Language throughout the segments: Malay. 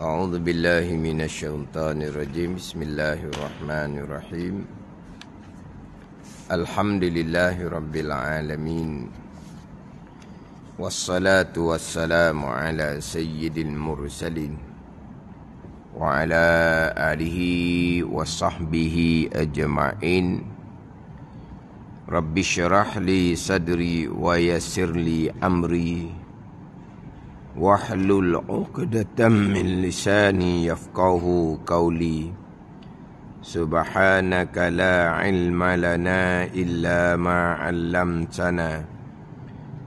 أعوذ بالله من الشيطان الرجيم بسم الله الرحمن الرحيم الحمد لله رب العالمين والصلاة والسلام على سيد المرسلين وعلى آله وصحبه أجمعين رب اشرح لي صدري ويسر لي أمري واحلل عقدة من لساني يفقه قولي سبحانك لا علم لنا إلا ما علمتنا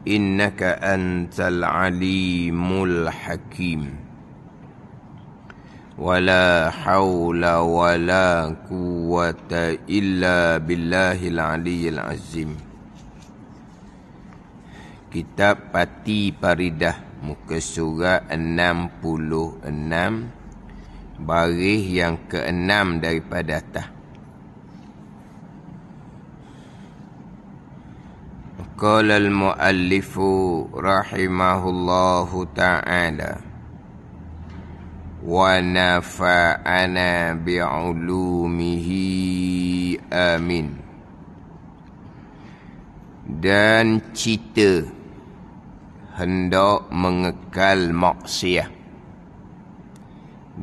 إنك أنت العليم الحكيم ولا حول ولا قوة إلا بالله العلي العظيم كتاب فتي بريده Muka surat 66 Baris yang keenam daripada atas قال المؤلف رحمه taala, تعالى ونفعنا بعلومه amin dan cerita hendak mengekal maksiat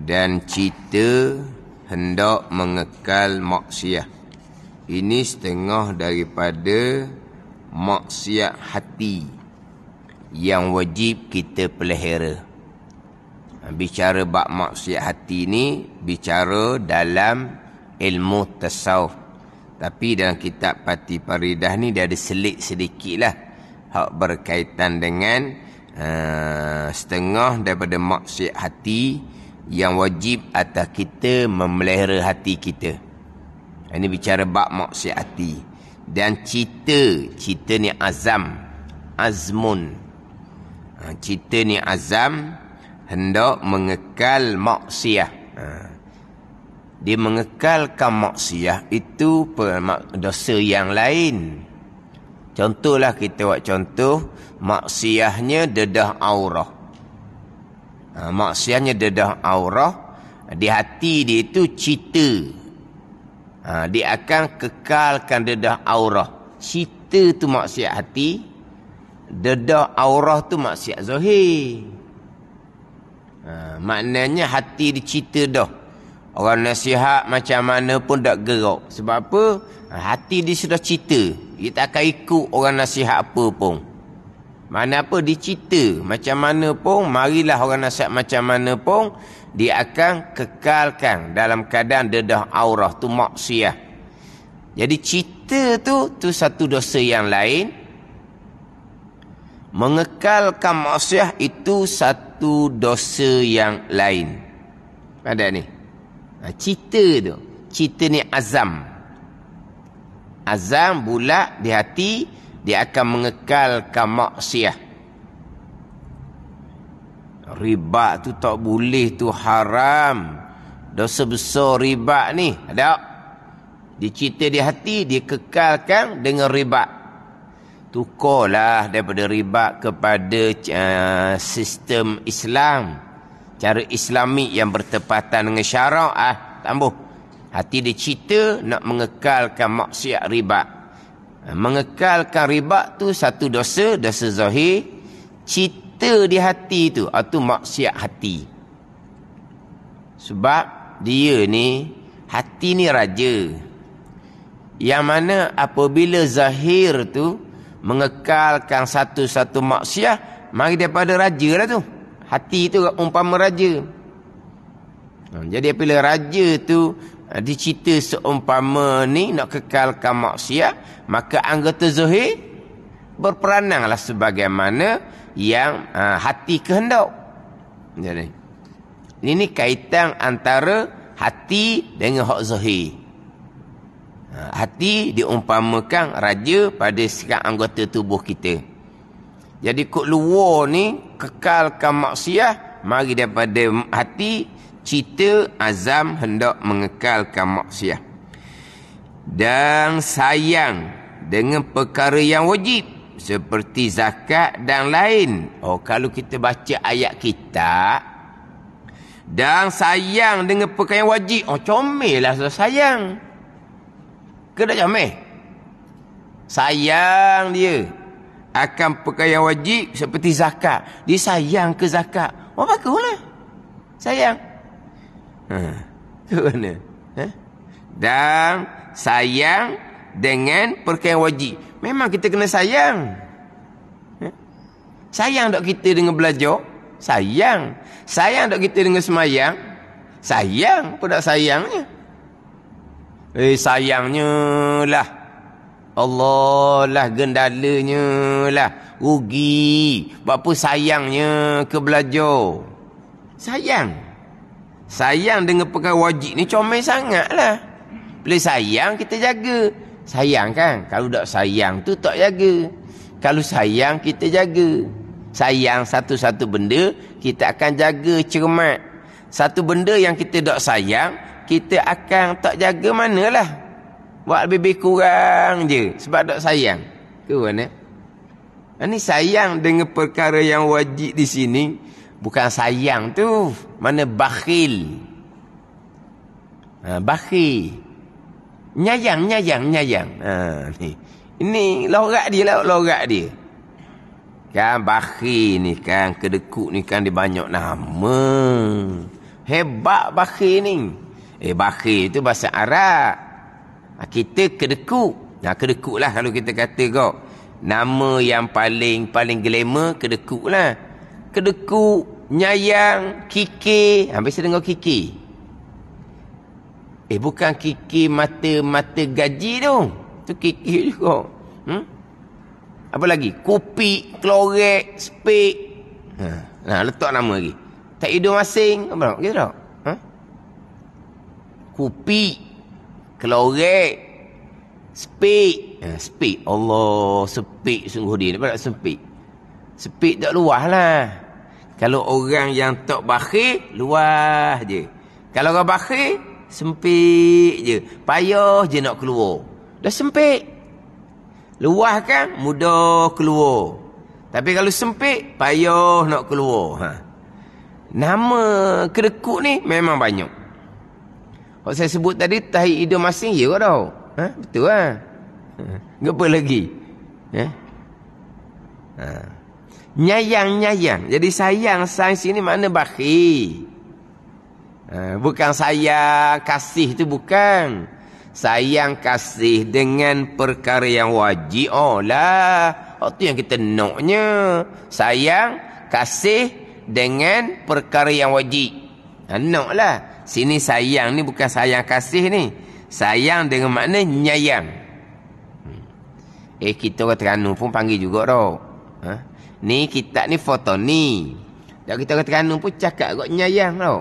dan cita hendak mengekal maksiat ini setengah daripada maksiat hati yang wajib kita pelihara bicara bab maksiat hati ni bicara dalam ilmu tasawuf tapi dalam kitab Pati Paridah ni dia ada selit sedikit lah hak berkaitan dengan uh, setengah daripada maksiat hati yang wajib atas kita memelihara hati kita. Ha, ini bicara bab maksiat hati dan cita, cita ni azam, azmun. Ha, cita ni azam hendak mengekal maksiat. Ha. Dia mengekalkan maksiat itu dosa yang lain. Contohlah kita buat contoh maksiatnya dedah aurah. Ha, maksiatnya dedah aurah di hati dia itu cita. Ha, dia akan kekalkan dedah aurah. Cita tu maksiat hati. Dedah aurah tu maksiat zahir. Ha, maknanya hati dicita dah. Orang nasihat macam mana pun tak gerak. Sebab apa? Hati dia sudah cita. Dia tak akan ikut orang nasihat apa pun. Mana apa dia cita. Macam mana pun, marilah orang nasihat macam mana pun, dia akan kekalkan dalam keadaan dedah aurah tu maksiyah Jadi cita tu tu satu dosa yang lain. Mengekalkan maksiat itu satu dosa yang lain. pada ni. Ha, cita tu. Cita ni azam. Azam azam bulat di hati dia akan mengekalkan maksiat riba tu tak boleh tu haram dosa besar riba ni ada dicita cerita di hati dia kekalkan dengan riba tukarlah daripada riba kepada uh, sistem Islam cara islamik yang bertepatan dengan syarak ah tambah Hati dia cita nak mengekalkan maksiat riba. Mengekalkan riba tu satu dosa, dosa zahir. Cita di hati tu, itu ah, maksiat hati. Sebab dia ni, hati ni raja. Yang mana apabila zahir tu mengekalkan satu-satu maksiat, mari daripada raja lah tu. Hati tu umpama raja. Ha, jadi apabila raja tu Ha, dicita seumpama ni nak kekalkan maksiat maka anggota zuhir berperananlah sebagaimana yang ha, hati kehendak jadi ini kaitan antara hati dengan hak zuhir ha, hati diumpamakan raja pada sikap anggota tubuh kita jadi kok luar ni kekalkan maksiat mari daripada hati cita azam hendak mengekalkan maksiat dan sayang dengan perkara yang wajib seperti zakat dan lain oh kalau kita baca ayat kita dan sayang dengan perkara yang wajib oh comel lah sayang ke tak comel sayang dia akan perkara yang wajib seperti zakat dia sayang ke zakat apa oh, lah sayang Ha. Ha. Dan sayang dengan perkara wajib. Memang kita kena sayang. Ha. Sayang dok kita dengan belajar? Sayang. Sayang dok kita dengan semayang? Sayang. Apa tak sayangnya? Eh, sayangnya lah. Allah lah gendalanya lah. Rugi. Buat sayangnya ke belajar? Sayang. Sayang dengan perkara wajib ni comel sangat lah. Boleh sayang kita jaga. Sayang kan? Kalau tak sayang tu tak jaga. Kalau sayang kita jaga. Sayang satu-satu benda kita akan jaga cermat. Satu benda yang kita tak sayang kita akan tak jaga manalah. Buat lebih-lebih kurang je sebab tak sayang. Ke mana? Ini sayang dengan perkara yang wajib di sini. Bukan sayang tu. Mana bakhil. Ha, bakhil. Nyayang, nyayang, nyayang. Ha, ni. Ini lorak dia lah, lorak dia. Kan bakhil ni kan, kedekut ni kan dia banyak nama. Hebat bakhil ni. Eh bakhil tu bahasa Arab. Ha, kita kedekut. Nah, ha, kedekut lah kalau kita kata kau. Nama yang paling paling glamour kedekut lah. Kedeku nyayang, Kiki, Ha, biasa dengar Kiki. Eh, bukan Kiki mata-mata gaji tu. Tu kikir juga. Hmm? Apa lagi? Kopi, klorek, spek. Ha, nah, letak nama lagi. Tak hidup masing. Apa nak? Kita tak? Ha? Kopi, klorek, spek. Ha, spek. Allah, spek sungguh dia. Nampak tak spek? Sepit tak luah lah. Kalau orang yang tak bakhir, luah je. Kalau orang bakhir, sempit je. Payah je nak keluar. Dah sempit. Luah kan, mudah keluar. Tapi kalau sempit, payah nak keluar. Ha. Nama kedekut ni memang banyak. Kalau saya sebut tadi, tahi hidup masing, ya kot tau. Ha? Betul lah. Ha? Gepa lagi. Ya? Ha. Nyayang-nyayang. Jadi sayang sayang sini mana bakhi. Ha, bukan sayang kasih itu bukan. Sayang kasih dengan perkara yang wajib. Oh lah. oh tu yang kita noknya. Sayang kasih dengan perkara yang wajib. Ha, nok lah. Sini sayang ni bukan sayang kasih ni. Sayang dengan makna nyayang. Hmm. Eh kita orang Terengganu pun panggil juga tau. Haa? Ni kitab ni foto ni. Dan kita kata kanu pun cakap gak nyayang tau.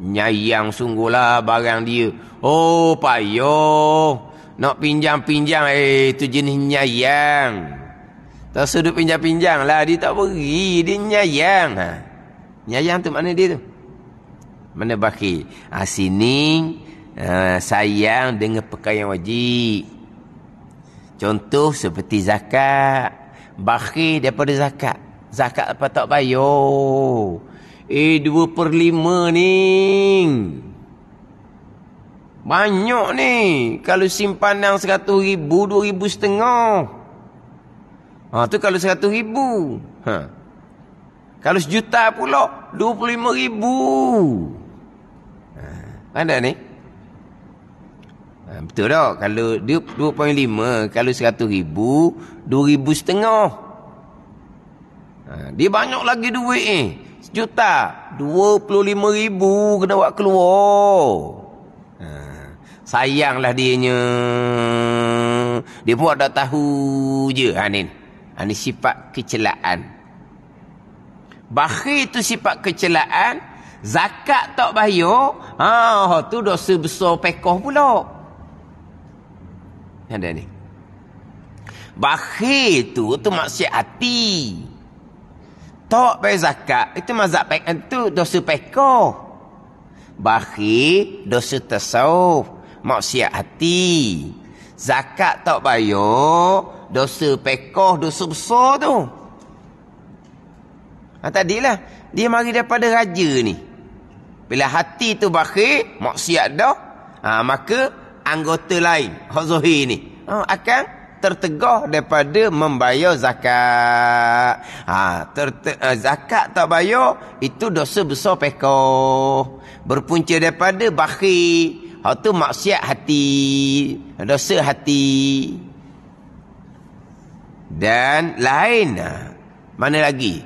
Nyayang sungguh lah barang dia. Oh payoh. Nak pinjam-pinjam eh tu jenis nyayang. Tak sudut pinjam-pinjam lah dia tak pergi. Dia nyayang. Ha. Nyayang tu mana dia tu? Mana baki? Ha, ah, sini uh, sayang dengan pakaian wajib. Contoh seperti zakat. Bakhi daripada zakat. Zakat apa tak bayar. Eh 2/5 ni. Banyak ni. Kalau simpan yang 100 ribu, 2 ribu setengah. Ha, tu kalau 100 ribu. Ha. Kalau sejuta pula, 25 ribu. Ha. Mana ni? Ha, betul tak? Kalau dia 2.5, kalau 100 ribu, 2 ribu setengah. Ha, dia banyak lagi duit ni. Eh. Sejuta, 25 ribu kena buat keluar. Ha, sayanglah dianya. Dia buat tak tahu je. Ha, ni. Ha, ni sifat kecelaan. Bakhir tu sifat kecelaan. Zakat tak bayar. Ha, tu dosa besar pekoh pulak. Ada ni. Bakhil tu tu maksiat hati. Tak bayar zakat itu mazhab pek itu eh, dosa peko. Bakhil dosa tasawuf, maksiat hati. Zakat tak bayar dosa peko, dosa besar tu. Ha, lah dia mari daripada raja ni. Bila hati tu bakhil, maksiat dah, ha, maka anggota lain hak zahir ni ha, akan tertegah daripada membayar zakat ha ter uh, eh, zakat tak bayar itu dosa besar peko berpunca daripada bakhil itu ha, tu maksiat hati dosa hati dan lain ha, mana lagi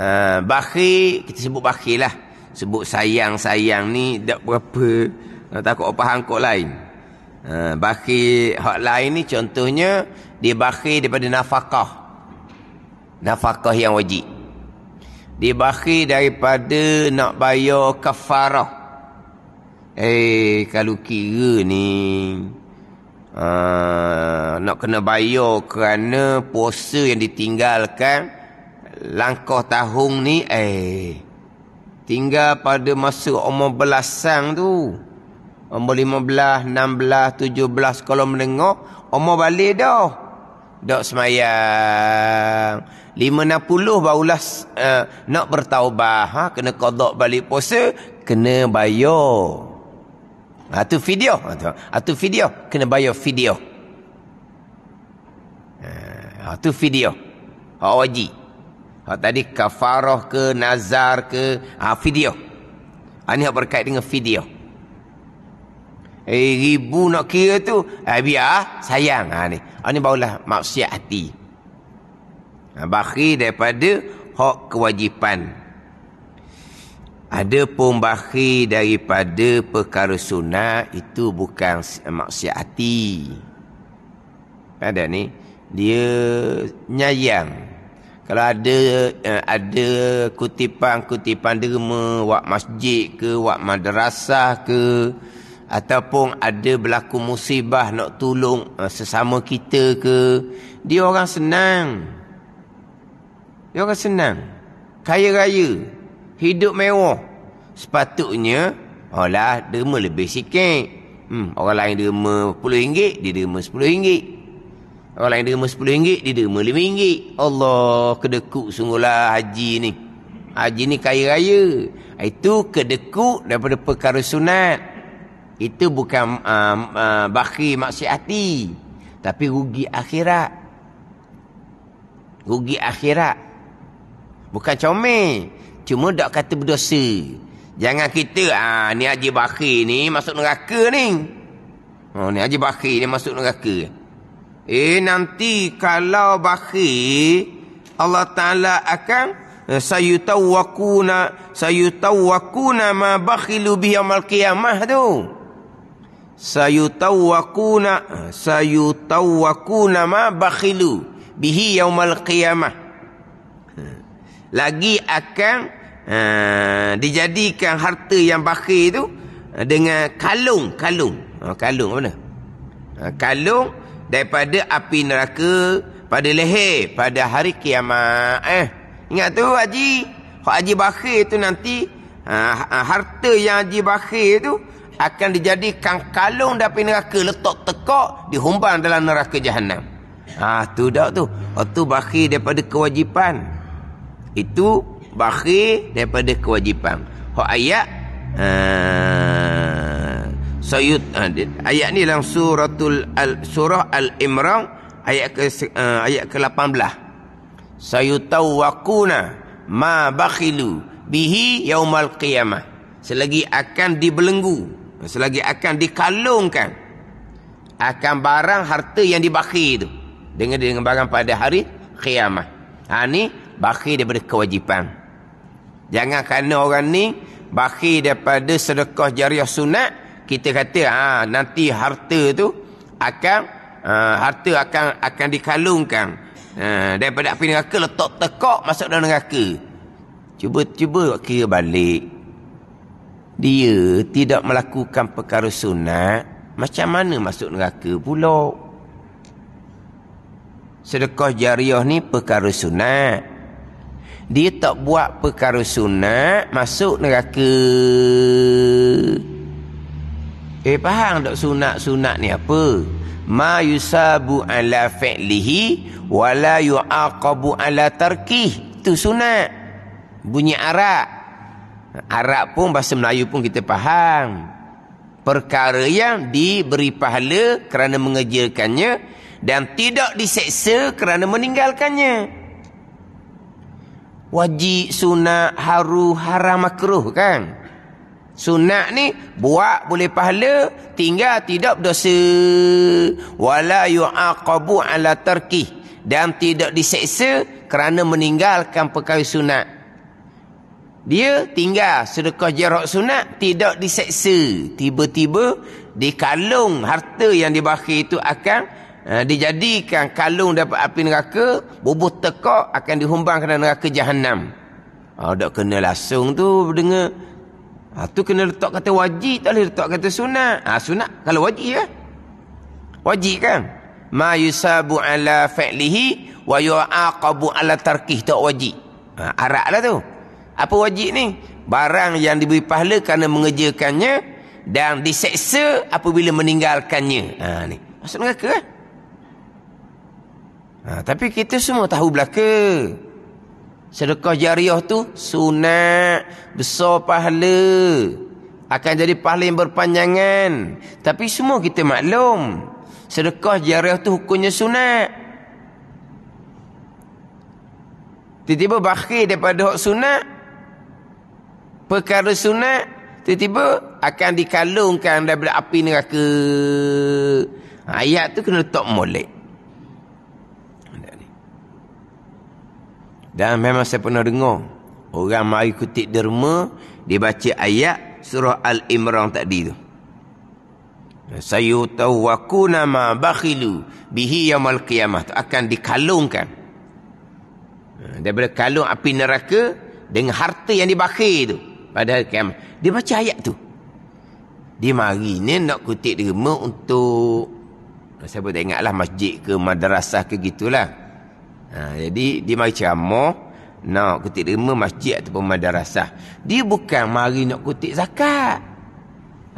uh, bakhil kita sebut bakhil lah sebut sayang-sayang ni tak berapa takut apa hangkok lain Ha, bakhi hak lain ni contohnya dia daripada nafkah. Nafkah yang wajib. Dia daripada nak bayar kafarah. Eh kalau kira ni ha, nak kena bayar kerana puasa yang ditinggalkan langkah tahun ni eh tinggal pada masa umur belasang tu. Umur lima belah, enam belah, tujuh belas. Kalau mendengar, umur balik dah. Dok semayang. Lima enam puluh barulah uh, eh, nak bertaubah. Ha? Kena kodok balik puasa, kena bayar. Ha, video. Ha, tu. ha video. Kena bayar video. Eh, ha, video. Hak wajib. Hak tadi kafaroh ke, nazar ke. Ha, video. Ha, ini yang berkait dengan video. Video. Eh, ribu nak kira tu. Eh, ah, biar. Ah, sayang. Ha, ni. Ha, ni barulah maksiat hati. Ha, bakhi daripada hak kewajipan. Ada pun bakhi daripada perkara sunat itu bukan maksiat hati. Ada ni. Dia nyayang. Kalau ada eh, ada kutipan-kutipan derma wak masjid ke wak madrasah ke ataupun ada berlaku musibah nak tolong eh, sesama kita ke dia orang senang dia orang senang kaya raya hidup mewah sepatutnya olah derma lebih sikit hmm, orang lain derma RM10 dia derma RM10 orang lain derma RM10 dia derma RM5 Allah kedekuk sungguhlah haji ni haji ni kaya raya itu kedekuk daripada perkara sunat itu bukan um, uh, uh, bakhi maksiat hati. Tapi rugi akhirat. Rugi akhirat. Bukan comel. Cuma tak kata berdosa. Jangan kita, ah, ni Haji Bakir ni masuk neraka ni. Oh, ni Haji Bakir ni masuk neraka. Eh, nanti kalau Bakir, Allah Ta'ala akan saya saya tahu eh, sayutawakuna sayutawakuna ma bakhilu bihamal kiamah tu sayutawakuna sayutawakuna ma bakhilu bihi yaumal qiyamah lagi akan uh, dijadikan harta yang bakhil itu eh, dengan ah, kalung kalung kalung mana kalung daripada api neraka pada leher pada hari kiamat eh ingat tu haji haji bakhil tu nanti uh, harta yang haji bakhil tu akan dijadikan kalung dari neraka letak tekak dihumbang dalam neraka jahanam. Ah ha, tu dak tu. Itu bakhil daripada kewajipan. Itu bakhil daripada kewajipan. Hak ayat ha, sayut ha, ayat ni dalam suratul al, surah al imran ayat ke uh, ayat ke-18 sayutawquna ma bakhilu bihi yaumal qiyamah selagi akan dibelenggu Selagi akan dikalungkan akan barang harta yang dibakhi itu dengan dengan barang pada hari kiamat. Ha ni bakhi daripada kewajipan. Jangan kerana orang ni bakhi daripada sedekah jariah sunat kita kata ha nanti harta tu akan ha, harta akan akan dikalungkan. Ha daripada api neraka letak tekak masuk dalam neraka. Cuba cuba kira balik dia tidak melakukan perkara sunat macam mana masuk neraka pula sedekah jariah ni perkara sunat dia tak buat perkara sunat masuk neraka eh faham tak sunat-sunat ni apa ma yusabu ala fi'lihi wala yu'aqabu ala tarkih tu sunat bunyi arak Arab pun bahasa Melayu pun kita faham perkara yang diberi pahala kerana mengerjakannya dan tidak diseksa kerana meninggalkannya wajib sunat haru haram makruh kan sunat ni buat boleh pahala tinggal tidak berdosa wala yu'aqabu ala tarkih dan tidak diseksa kerana meninggalkan perkara sunat dia tinggal sedekah jarak sunat tidak diseksa tiba-tiba dikalung harta yang dibakar itu akan uh, dijadikan kalung dapat api neraka bubuh tekak akan dihumbang ke neraka jahanam ah oh, kena langsung tu dengar ah tu kena letak kata wajib tak boleh letak kata sunat ah sunat kalau wajib ya wajib kan ma yusabu ala fa'lihi wa yu'aqabu ala tarkih tak wajib ah ha, araklah tu apa wajib ni? Barang yang diberi pahala kerana mengerjakannya dan diseksa apabila meninggalkannya. Ha ni. Masuk neraka eh? Ha, tapi kita semua tahu belaka. Sedekah jariah tu sunat, besar pahala. Akan jadi pahala yang berpanjangan. Tapi semua kita maklum. Sedekah jariah tu hukumnya sunat. Tiba-tiba bakhir daripada hak sunat, perkara sunat tiba-tiba akan dikalungkan daripada api neraka. Ha, ayat tu kena letak molek. Dan memang saya pernah dengar orang mari kutip derma dia baca ayat surah Al-Imran tadi tu. Sayutawakuna nama bakhilu bihi yaumul qiyamah tu akan dikalungkan. Ha, daripada kalung api neraka dengan harta yang dibakar tu pada hari kiamat. Dia baca ayat tu. Dia mari ni nak kutip derma untuk saya pun tak ingat lah masjid ke madrasah ke gitulah. Ha, jadi dia mari ceramah nak kutip derma masjid ataupun madrasah. Dia bukan mari nak kutip zakat.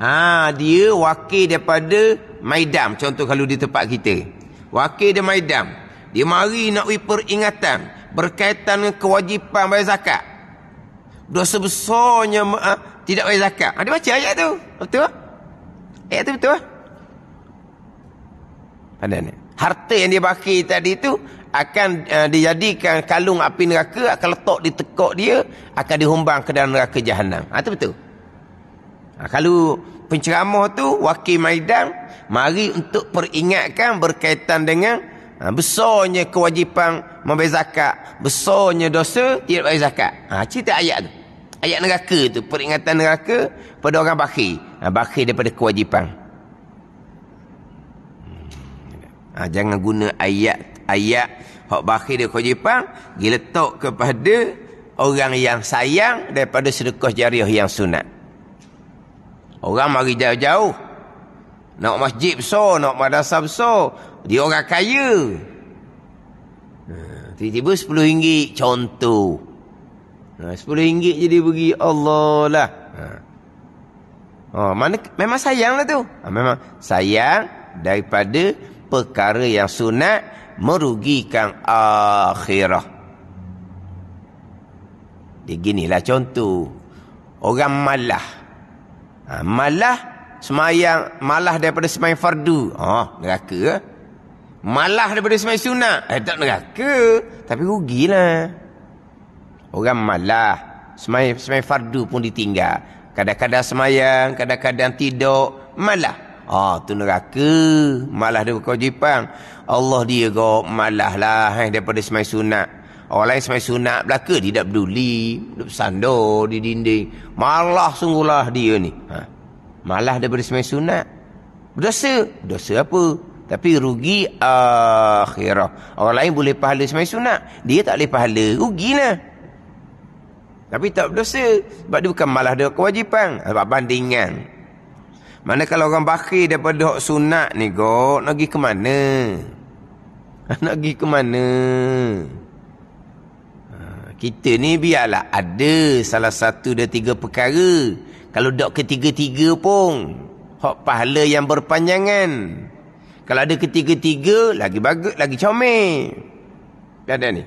Ha, dia wakil daripada maidam. Contoh kalau di tempat kita. Wakil dia maidam. Dia mari nak beri ingatan berkaitan dengan kewajipan bayar zakat dosa besarnya ma'a ah, tidak bayar zakat. Ada ah, baca ayat tu. Betul? Ah? Ayat tu betul? Ada ni. Harta yang dia bakar tadi tu akan uh, dijadikan kalung api neraka akan letak di tekok dia akan dihumbang ke dalam neraka jahanam. Ah ha, betul. Ha, kalau penceramah tu wakil maidan mari untuk peringatkan berkaitan dengan ha, besarnya kewajipan membayar zakat, besarnya dosa tidak bayar zakat. Ah ha, cerita ayat tu ayat neraka tu peringatan neraka pada orang bakhil ha, bakhil daripada kewajipan hmm. ha, jangan guna ayat ayat hak bakhil dia kewajipan diletak kepada orang yang sayang daripada sedekah jariah yang sunat orang mari jauh-jauh nak masjid besar nak madrasah besar dia orang kaya ha, tiba-tiba 10 ringgit contoh Ha, sepuluh ringgit je dia bagi Allah lah ha. oh, mana, Memang sayang lah tu ha, Memang sayang daripada perkara yang sunat Merugikan akhirah Dia ginilah contoh Orang malah ha, Malah semayang Malah daripada semayang fardu oh, Neraka Malah daripada semayang sunat Eh tak neraka Tapi rugilah Orang malah semayang, semayang fardu pun ditinggal Kadang-kadang semayang Kadang-kadang tidur Malah Oh, tu neraka Malah dia kau jipang Allah dia kau malah lah eh, Daripada semayang sunat Orang lain semayang sunat belaka Tidak peduli Duduk sandor di dinding Malah sungguhlah dia ni ha. Malah daripada semayang sunat Berdosa Berdosa apa? Tapi rugi akhirah. Orang lain boleh pahala semai sunat. Dia tak boleh pahala. Rugilah. Tapi tak berdosa Sebab dia bukan malah dia kewajipan Sebab bandingan Mana kalau orang bakir daripada hak sunat ni kot Nak pergi ke mana Nak pergi ke mana ha, Kita ni biarlah ada salah satu dari tiga perkara Kalau dok ketiga-tiga pun Hak pahala yang berpanjangan Kalau ada ketiga-tiga Lagi bagus, lagi comel Tak ada ni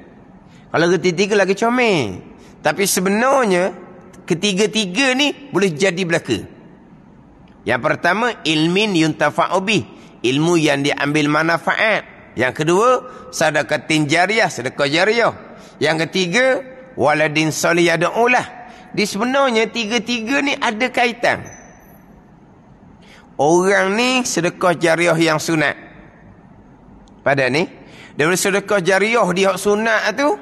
kalau ketiga-tiga lagi comel tapi sebenarnya ketiga-tiga ni boleh jadi belaka. Yang pertama ilmin yuntafa'u bih, ilmu yang diambil manfaat. Yang kedua sedekah jariah, sedekah jariah. Yang ketiga waladin salih yad'ulah. Di sebenarnya tiga-tiga ni ada kaitan. Orang ni sedekah jariah yang sunat. Pada ni, dia sedekah jariah dia sunat tu,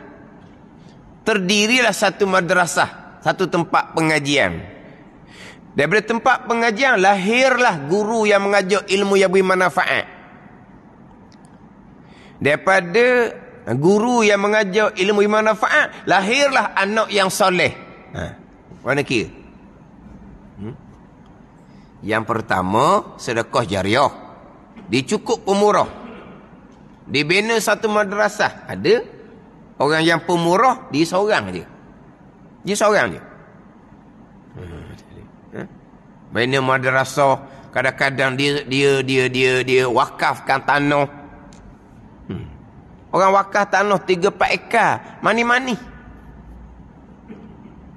terdirilah satu madrasah, satu tempat pengajian. Daripada tempat pengajian lahirlah guru yang mengajar ilmu yang beri manfaat. Daripada guru yang mengajar ilmu yang manfaat, lahirlah anak yang soleh. Ha. Mana kira? Hmm? Yang pertama, sedekah jariah. Dicukup pemurah. Dibina satu madrasah. Ada? Ada? Orang yang pemurah dia seorang je. Dia seorang je. Hmm. Bina madrasah kadang-kadang dia dia dia dia dia wakafkan tanah. Hmm. Orang wakaf tanah 3 4 ekar, mani-mani.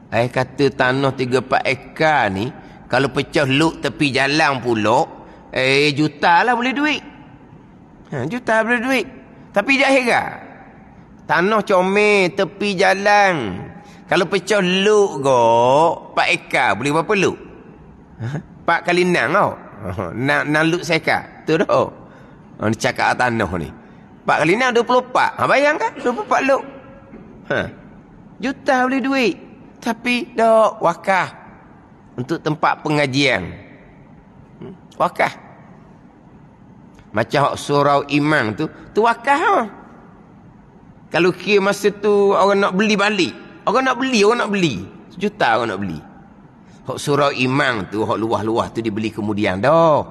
Ai kata tanah 3 4 ekar ni kalau pecah luk tepi jalan pula, eh juta lah boleh duit. Ha, juta boleh duit. Tapi jahil kah? Tanah comel tepi jalan. Kalau pecah luk kok, Pak Eka boleh berapa luk? Ha? Pak kali nang tau. Oh, nang, nang luk seka. Tu tau. Oh. oh, ni cakap tanah ni. Pak kali nang 24. Ha, bayangkan 24 luk. Ha. Juta boleh duit. Tapi dok wakah. Untuk tempat pengajian. Hmm, wakah. Macam surau imam tu. Tu wakah tau. Ha? Kalau kira masa tu orang nak beli balik. Orang nak beli, orang nak beli. Sejuta orang nak beli. Hak surau imang tu, hak luah-luah tu dibeli kemudian dah.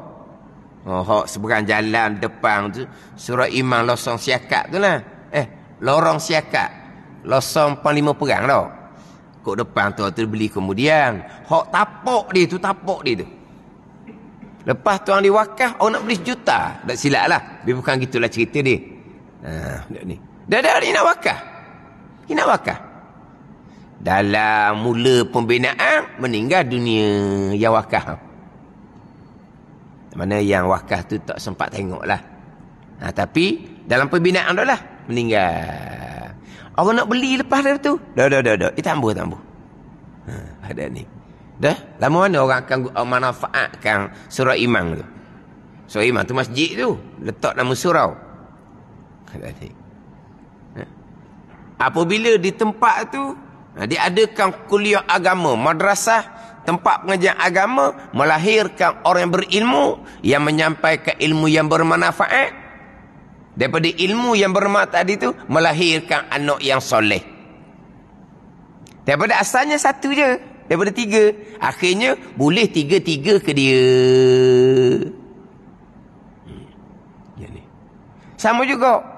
Oh, hak seberang jalan depan tu, surau imang losong siakat tu lah. Eh, lorong siakat. Losong pang lima perang dah. Kok depan tu, tu beli kemudian. Hak tapok dia tu, tapok dia tu. Lepas tu orang diwakaf, orang nak beli sejuta. Tak silap lah. bukan gitulah cerita dia. Ha, ah, ni. Dah ada hari nak wakaf. Nak wakaf. Dalam mula pembinaan, meninggal dunia yang wakaf. Mana yang wakaf tu tak sempat tengok lah. Ha, tapi, dalam pembinaan tu lah, meninggal. Orang nak beli lepas dari tu. Dah, dah, dah, dah. Eh, tambah, tambah. Ha, ada ni. Dah? Lama mana orang akan manfaatkan surau imam tu? Surau imam tu masjid tu. Letak nama surau. Ada ni. Apabila di tempat tu diadakan kuliah agama, madrasah, tempat pengajian agama melahirkan orang yang berilmu yang menyampaikan ilmu yang bermanfaat. Daripada ilmu yang bermanfaat tadi tu melahirkan anak yang soleh. Daripada asalnya satu je, daripada tiga, akhirnya boleh tiga-tiga ke dia. Hmm. Ya Sama juga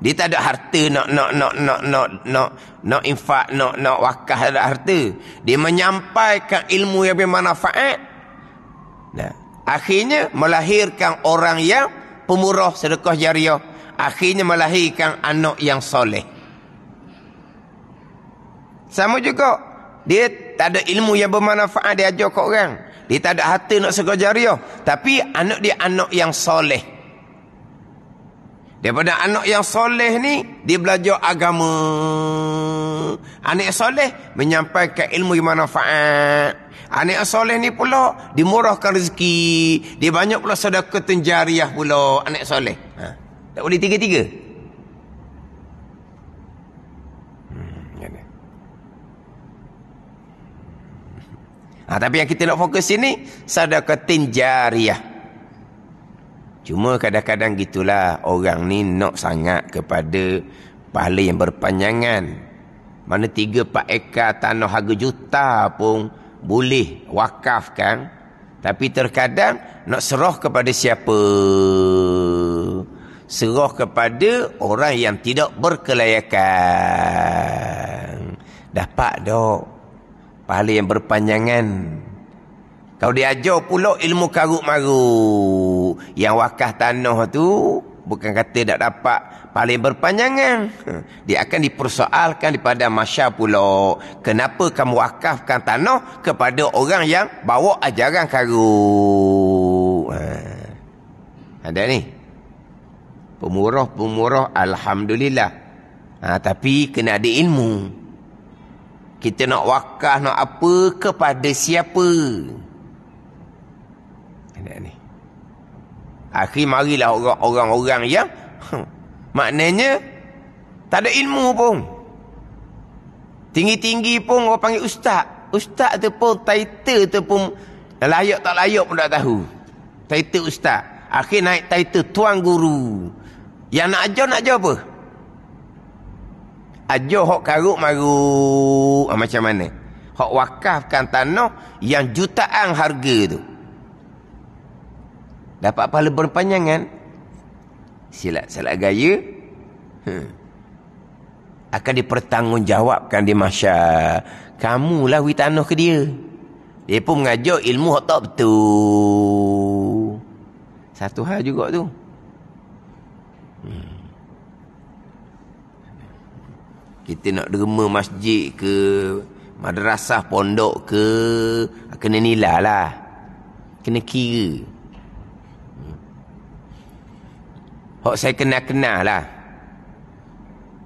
dia tak ada harta nak nak nak nak nak nak nak infak nak nak wakaf ada harta. Dia menyampaikan ilmu yang bermanfaat. Nah, akhirnya melahirkan orang yang pemurah sedekah jariah. Akhirnya melahirkan anak yang soleh. Sama juga dia tak ada ilmu yang bermanfaat dia ajar kat orang. Dia tak ada harta nak sedekah jariah, tapi anak dia anak yang soleh. Daripada anak yang soleh ni, dia belajar agama. Anak soleh menyampaikan ilmu yang manfaat. Anak soleh ni pula, dimurahkan rezeki. Dia banyak pula sedekah tenjariah pula anak soleh. Ha. Tak boleh tiga-tiga. Hmm, kan? Ha, tapi yang kita nak fokus sini, sedekah tenjariah. Cuma kadang-kadang gitulah orang ni nak sangat kepada pahala yang berpanjangan. Mana tiga, pak Eka tanah harga juta pun boleh wakafkan. Tapi terkadang nak serah kepada siapa? Serah kepada orang yang tidak berkelayakan. Dapat dok pahala yang berpanjangan. Kau diajar pula ilmu karuk maru. Yang wakah tanah tu bukan kata tak dapat paling berpanjangan. Dia akan dipersoalkan daripada masya pula. Kenapa kamu wakafkan tanah kepada orang yang bawa ajaran karuk. Ha. Ada ni. Pemurah-pemurah Alhamdulillah. Ha, tapi kena ada ilmu. Kita nak wakaf nak apa kepada Siapa? Ini, ini. Akhir marilah orang-orang yang hmm, maknanya tak ada ilmu pun. Tinggi-tinggi pun orang panggil ustaz. Ustaz tu pun title tu pun layak tak layak pun tak tahu. Title ustaz. Akhir naik title tuan guru. Yang nak ajar nak ajar apa? Ajar hok karuk maru. Ha, ah, macam mana? Hok wakafkan tanah yang jutaan harga tu dapat pahala berpanjangan silat salat gaya hmm, akan dipertanggungjawabkan di masya. Kamu lah witanuh ke dia dia pun mengajar ilmu yang tak betul satu hal juga tu hmm. kita nak derma masjid ke madrasah pondok ke kena nilai lah kena kira Hak saya kenal-kenal lah.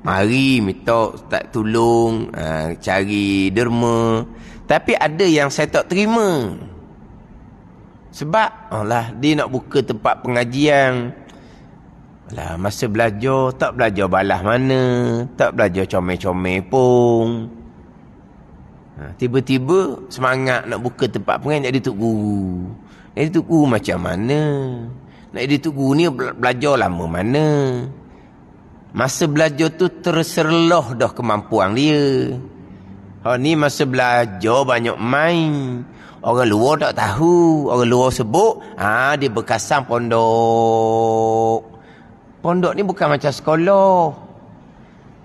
Mari minta tak tolong ha, cari derma. Tapi ada yang saya tak terima. Sebab alah oh dia nak buka tempat pengajian. Alah masa belajar tak belajar balas mana, tak belajar comel-comel pun. Ha, tiba-tiba semangat nak buka tempat pengajian jadi tok guru. Jadi tok guru macam mana? Nak jadi guru ni belajar lama mana. Masa belajar tu terserlah dah kemampuan dia. Ha ni masa belajar banyak main. Orang luar tak tahu, orang luar sebut, ah ha, dia bekasan pondok. Pondok ni bukan macam sekolah.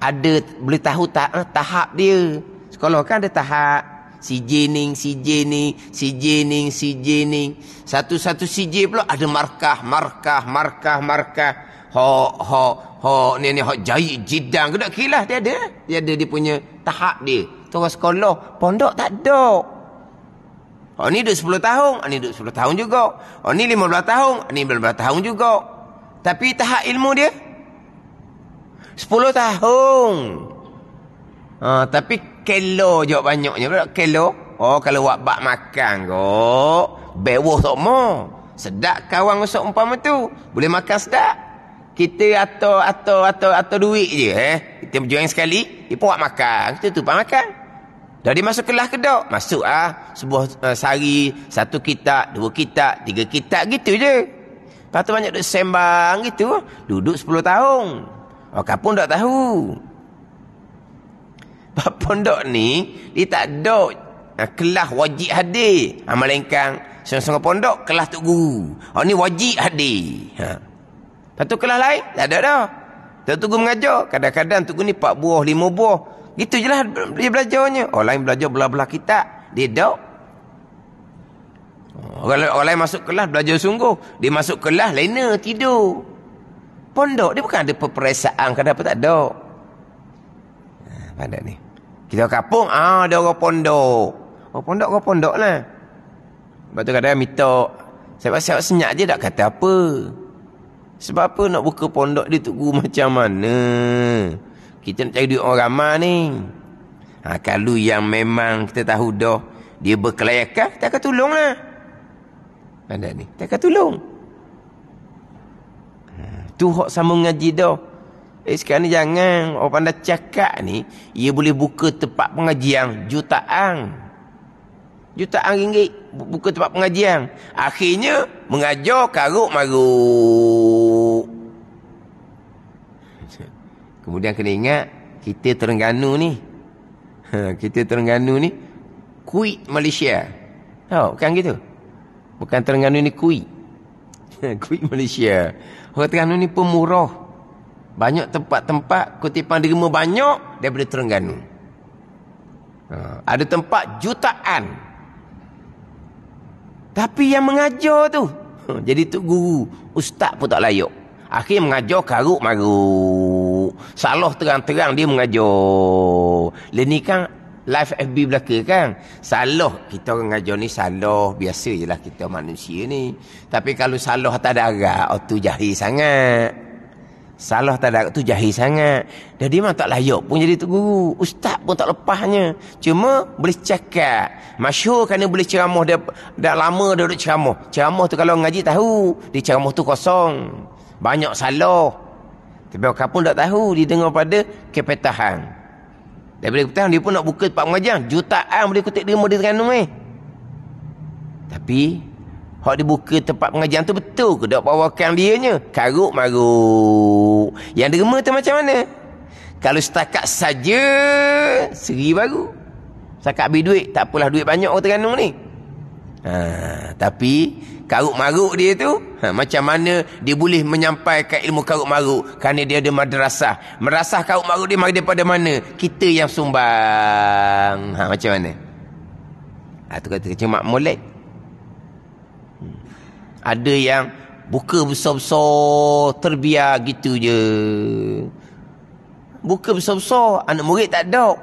Ada boleh tahu tak eh, tahap dia. Sekolah kan ada tahap Si Jening, si Jening, si Jening, si Jening. Satu-satu si J pula ada markah, markah, markah, markah. Ho, ho, ho, ni ni ho, jahit jidang. Kedua kilah dia ada. Dia ada dia punya tahap dia. Tua sekolah, pondok tak ada. Oh ni duduk 10 tahun, ni duduk sepuluh tahun juga. Oh ni 15 tahun, ni 15 tahun juga. Tapi tahap ilmu dia sepuluh tahun. Ah, tapi kelo je banyaknya pula kelo oh kalau wak bak makan kok bewoh sok mo sedak kawan sok umpama tu boleh makan sedak kita atau atau atau atau duit je eh kita berjuang sekali dia pun makan kita tu pak makan dari masuk kelas kedok masuk ah sebuah uh, eh, sari satu kitab dua kitab tiga kitab gitu je Lepas banyak duduk sembang gitu. Duduk 10 tahun. Oh, kapun tak tahu pondok ni dia tak ada nah, ha, kelas wajib hadir ha, melainkan sungguh-sungguh pondok kelas tu guru oh, ni wajib hadir ha. lepas tu kelas lain tak ada dah tu tu guru mengajar kadang-kadang tu guru ni 4 buah 5 buah gitu je lah dia belajarnya orang lain belajar belah-belah kita dia dok orang, orang lain masuk kelas belajar sungguh dia masuk kelas lain tidur pondok dia bukan ada peperiksaan kadang-kadang tak dok ada ha, ni kita kapung, ah ada orang pondok. Orang oh, pondok, orang pondok lah. Lepas tu kadang-kadang minta. Siapa-siapa senyap je tak kata apa. Sebab apa nak buka pondok dia tu guru macam mana? Kita nak cari duit orang ramah ni. Ha, kalau yang memang kita tahu dah dia berkelayakan, kita akan tolong lah. Ada ni, kita akan tolong. Ha, tu hak sama ngaji dah. Jadi eh, sekarang ni jangan orang dah cakap ni Ia boleh buka tempat pengajian jutaan Jutaan ringgit buka tempat pengajian Akhirnya mengajar karuk maruk Kemudian kena ingat Kita Terengganu ni ha, Kita Terengganu ni Kuit Malaysia Tahu oh, kan gitu Bukan Terengganu ni kuit Kuit Malaysia Orang Terengganu ni pemurah banyak tempat-tempat kutipan derma banyak daripada Terengganu. Ha, ada tempat jutaan. Tapi yang mengajar tu. Ha, jadi tu guru. Ustaz pun tak layak. Akhirnya mengajar karuk maruk. Salah terang-terang dia mengajar. Lain ni kan live FB belaka kan. Salah. Kita orang mengajar ni salah. Biasa je lah kita manusia ni. Tapi kalau salah atas darah. Oh tu jahil sangat. Salah tak ada tu jahil sangat. Jadi dia memang tak layak pun jadi tu guru. Ustaz pun tak lepasnya. Cuma boleh cakap. Masyur kerana boleh ceramah dia. Dah lama dia duduk ceramah. Ceramah tu kalau ngaji tahu. Dia ceramah tu kosong. Banyak salah. Tapi orang pun tak tahu. Dia dengar pada kepetahan. Daripada kepetahan dia pun nak buka tempat mengajar. Jutaan boleh kutip dia dengan ni. Eh. Tapi Hak dibuka tempat pengajian tu betul ke dak pawakan dianya? Karuk maruk. Yang derma tu macam mana? Kalau setakat saja seri baru. Setakat habis duit, tak apalah duit banyak orang Terengganu ni. Ha, tapi karuk maruk dia tu ha, macam mana dia boleh menyampaikan ilmu karuk maruk kerana dia ada madrasah merasah karuk maruk dia mari daripada mana kita yang sumbang ha, macam mana ha, tu kata cuma molek ada yang buka besar-besar terbiar gitu je. Buka besar-besar anak murid tak ada.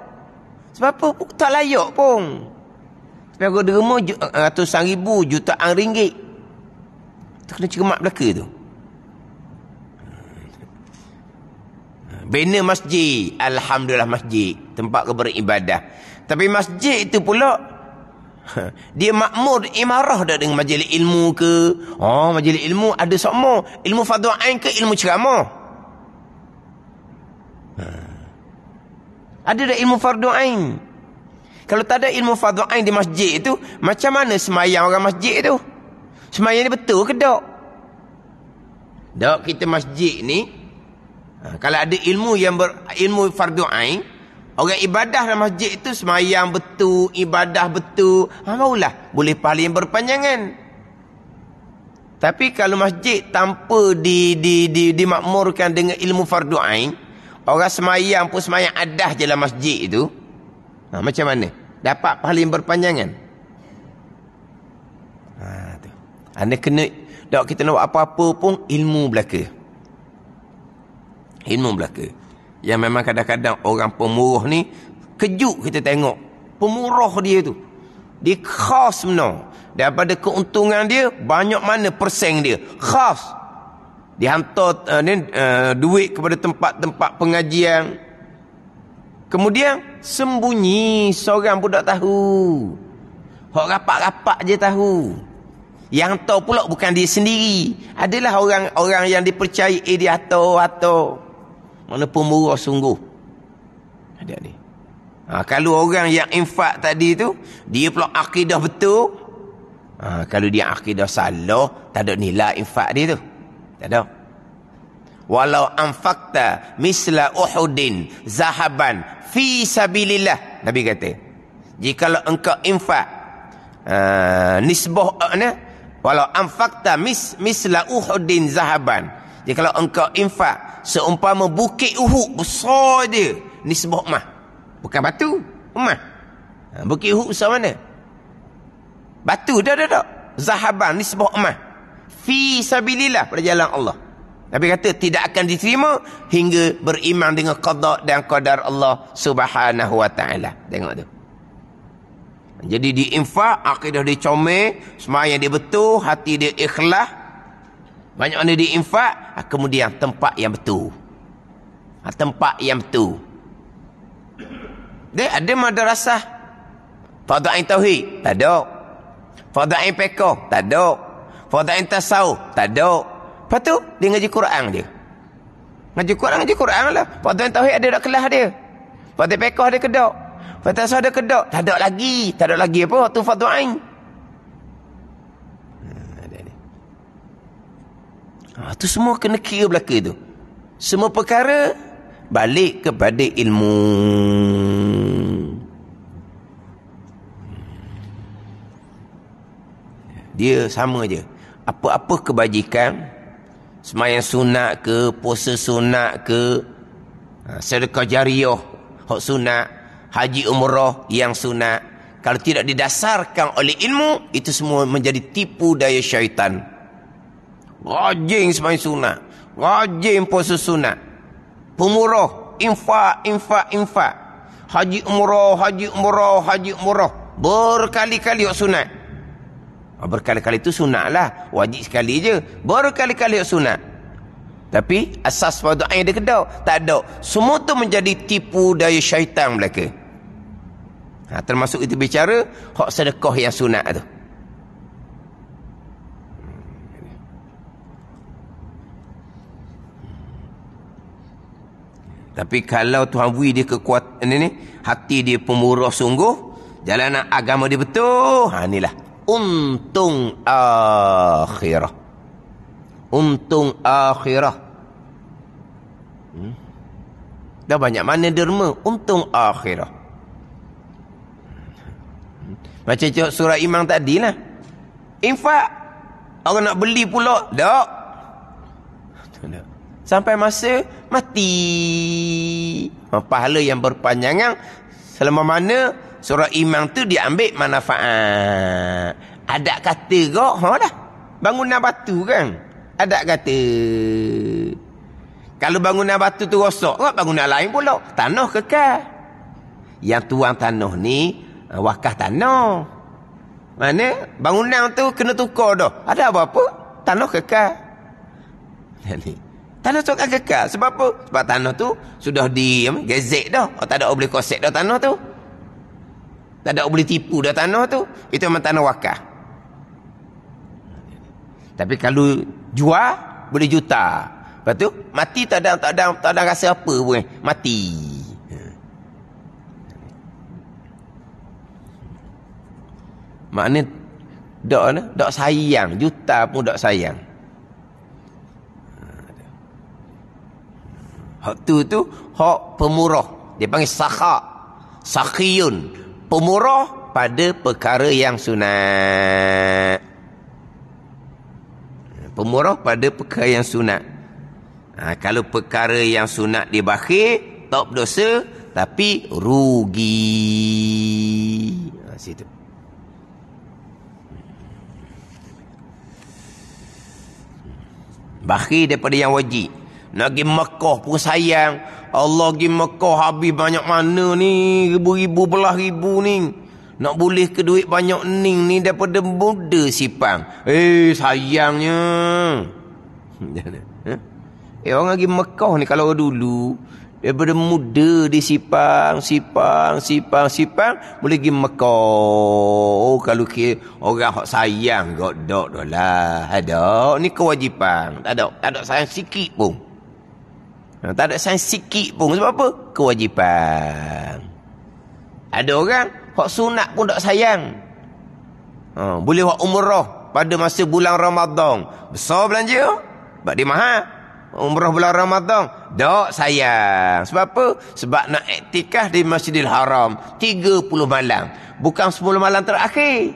Sebab apa? Tak layak pun. Sebab aku derma eh, ratusan ribu jutaan ringgit. Tu kena cermat belaka tu. Bina masjid. Alhamdulillah masjid. Tempat keberibadah. Tapi masjid itu pula dia makmur imarah dah dengan majlis ilmu ke oh majlis ilmu ada semua ilmu fardhu ain ke ilmu ceramah ha. ada dah ilmu fardhu ain kalau tak ada ilmu fardhu ain di masjid itu macam mana semayang orang masjid itu semayang ni betul ke dak dak kita masjid ni ha, kalau ada ilmu yang ber, ilmu fardhu ain Orang ibadah dalam masjid itu semayang betul, ibadah betul. Ha, barulah boleh paling berpanjangan. Tapi kalau masjid tanpa di, di, di, dimakmurkan dengan ilmu fardu ain, orang semayang pun semayang adah je dalam masjid itu. Ha, macam mana? Dapat paling berpanjangan. Ha, tu. Anda kena, tak kita nak apa-apa pun ilmu belaka. Ilmu belaka yang memang kadang-kadang orang pemurah ni kejut kita tengok pemurah dia tu dia khas mana daripada keuntungan dia banyak mana persen dia khas dia hantar uh, ni, uh, duit kepada tempat-tempat pengajian kemudian sembunyi seorang budak tahu Hak rapat-rapat je tahu yang hantar pula bukan dia sendiri adalah orang-orang yang dipercayai dia atau atau mana pemurah sungguh. Ada ni. Ha, kalau orang yang infak tadi tu, dia pula akidah betul. Ha, kalau dia akidah salah, tak ada nilai infak dia tu. Tak ada. Walau anfakta misla uhudin zahaban fi sabilillah. Nabi kata, jikalau engkau infak, uh, nisbah uh, ne, walau anfakta mis, misla uhudin zahaban, dia kalau engkau infak seumpama bukit Uhud besar dia. Ni sebuah emah. Bukan batu. mah, ha, Bukit Uhud besar mana? Batu dah dah dah. Zahaban ni sebuah emah. Fi sabilillah pada jalan Allah. Nabi kata tidak akan diterima hingga beriman dengan qada dan qadar Allah Subhanahu wa taala. Tengok tu. Jadi diinfak infak akidah dia comel, dia betul, hati dia ikhlas, banyak mana dia infak, ah, kemudian tempat yang betul. Ah, tempat yang betul. Dia ada madrasah. Fadha'in Tauhid, tak ada. Fadha'in Pekoh, tak ada. Fadha'in Tasawuf, tak ada. Lepas tu, dia ngaji Quran dia. Ngaji Quran, ngaji Quran lah. Fadha'in Tauhid ada dak kelas dia. Fadha'in Pekoh ada kedok. Fadha'in Tasawuf ada kedok. Tak ada lagi. Tak ada lagi apa? Itu Fadha'in. Ha, tu semua kena kira belaka tu. Semua perkara balik kepada ilmu. Dia sama je. Apa-apa kebajikan, semayang sunat ke, puasa sunat ke, ha, sedekah jariah, hak sunat, haji umrah yang sunat, kalau tidak didasarkan oleh ilmu, itu semua menjadi tipu daya syaitan. Rajin semain sunat. Rajin puasa sunat. Pemurah, infa infa infa, Haji umrah, haji umrah, haji umrah. Berkali-kali buat sunat. Ah, berkali-kali itu lah, Wajib sekali je. Berkali-kali buat sunat. Tapi asas pada doa dia kedau. Tak ada. Semua tu menjadi tipu daya syaitan mereka. Ha, termasuk itu bicara hak sedekah yang sunat tu. Tapi kalau Tuhan beri dia kekuatan ini, hati dia pemurah sungguh, jalan agama dia betul, ha, inilah. Untung akhirah. Untung akhirah. Hmm? Dah banyak mana derma, untung akhirah. Hmm. Macam surah imam tadi lah. Infak. Orang nak beli pula. Tak. Tak sampai masa mati. Ha, pahala yang berpanjangan selama mana surah iman tu diambil manfaat. Ada kata kau, ha dah. Bangunan batu kan? Ada kata. Kalau bangunan batu tu rosak, kau bangunan lain pula. Tanah kekal. Yang tuang tanah ni, ha, wakah tanah. Mana bangunan tu kena tukar dah. Ada apa-apa? Tanah kekal. Jadi. Tanah tu akan kekal. Sebab apa? Sebab tanah tu sudah di gezek dah. Oh, tak ada boleh kosek dah tanah tu. Tak ada boleh tipu dah tanah tu. Itu memang tanah wakaf. Tapi kalau jual, boleh juta. Lepas tu, mati tak ada, tak ada, tak ada rasa apa pun. Mati. Maknanya, dok, dok sayang. Juta pun dok sayang. Hak tu tu hak pemurah. Dia panggil sakha. Sakhiyun. Pemurah pada perkara yang sunat. Pemurah pada perkara yang sunat. Ha, kalau perkara yang sunat dibakhir, tak berdosa, tapi rugi. Ha, situ. Bakhir daripada yang wajib. Nak pergi Mekah pun sayang. Allah pergi Mekah habis banyak mana ni. Ribu-ribu belah ribu ni. Nak boleh ke duit banyak ni ni daripada muda sipang. Eh sayangnya. Eh, eh orang pergi Mekah ni kalau dulu. Daripada muda di sipang, sipang, sipang, sipang. Boleh pergi Mekah. Oh, kalau kira orang yang sayang. Godok tu lah. Ada. Ni kewajipan. Tak ada. Tak ada sayang sikit pun. Ha, tak ada sains sikit pun. Sebab apa? Kewajipan. Ada orang, hak sunat pun tak sayang. Ha, boleh hak umrah pada masa bulan Ramadan. Besar belanja. Sebab dia mahal. Umrah bulan Ramadan. Tak sayang. Sebab apa? Sebab nak iktikah di Masjidil Haram. 30 malam. Bukan 10 malam terakhir.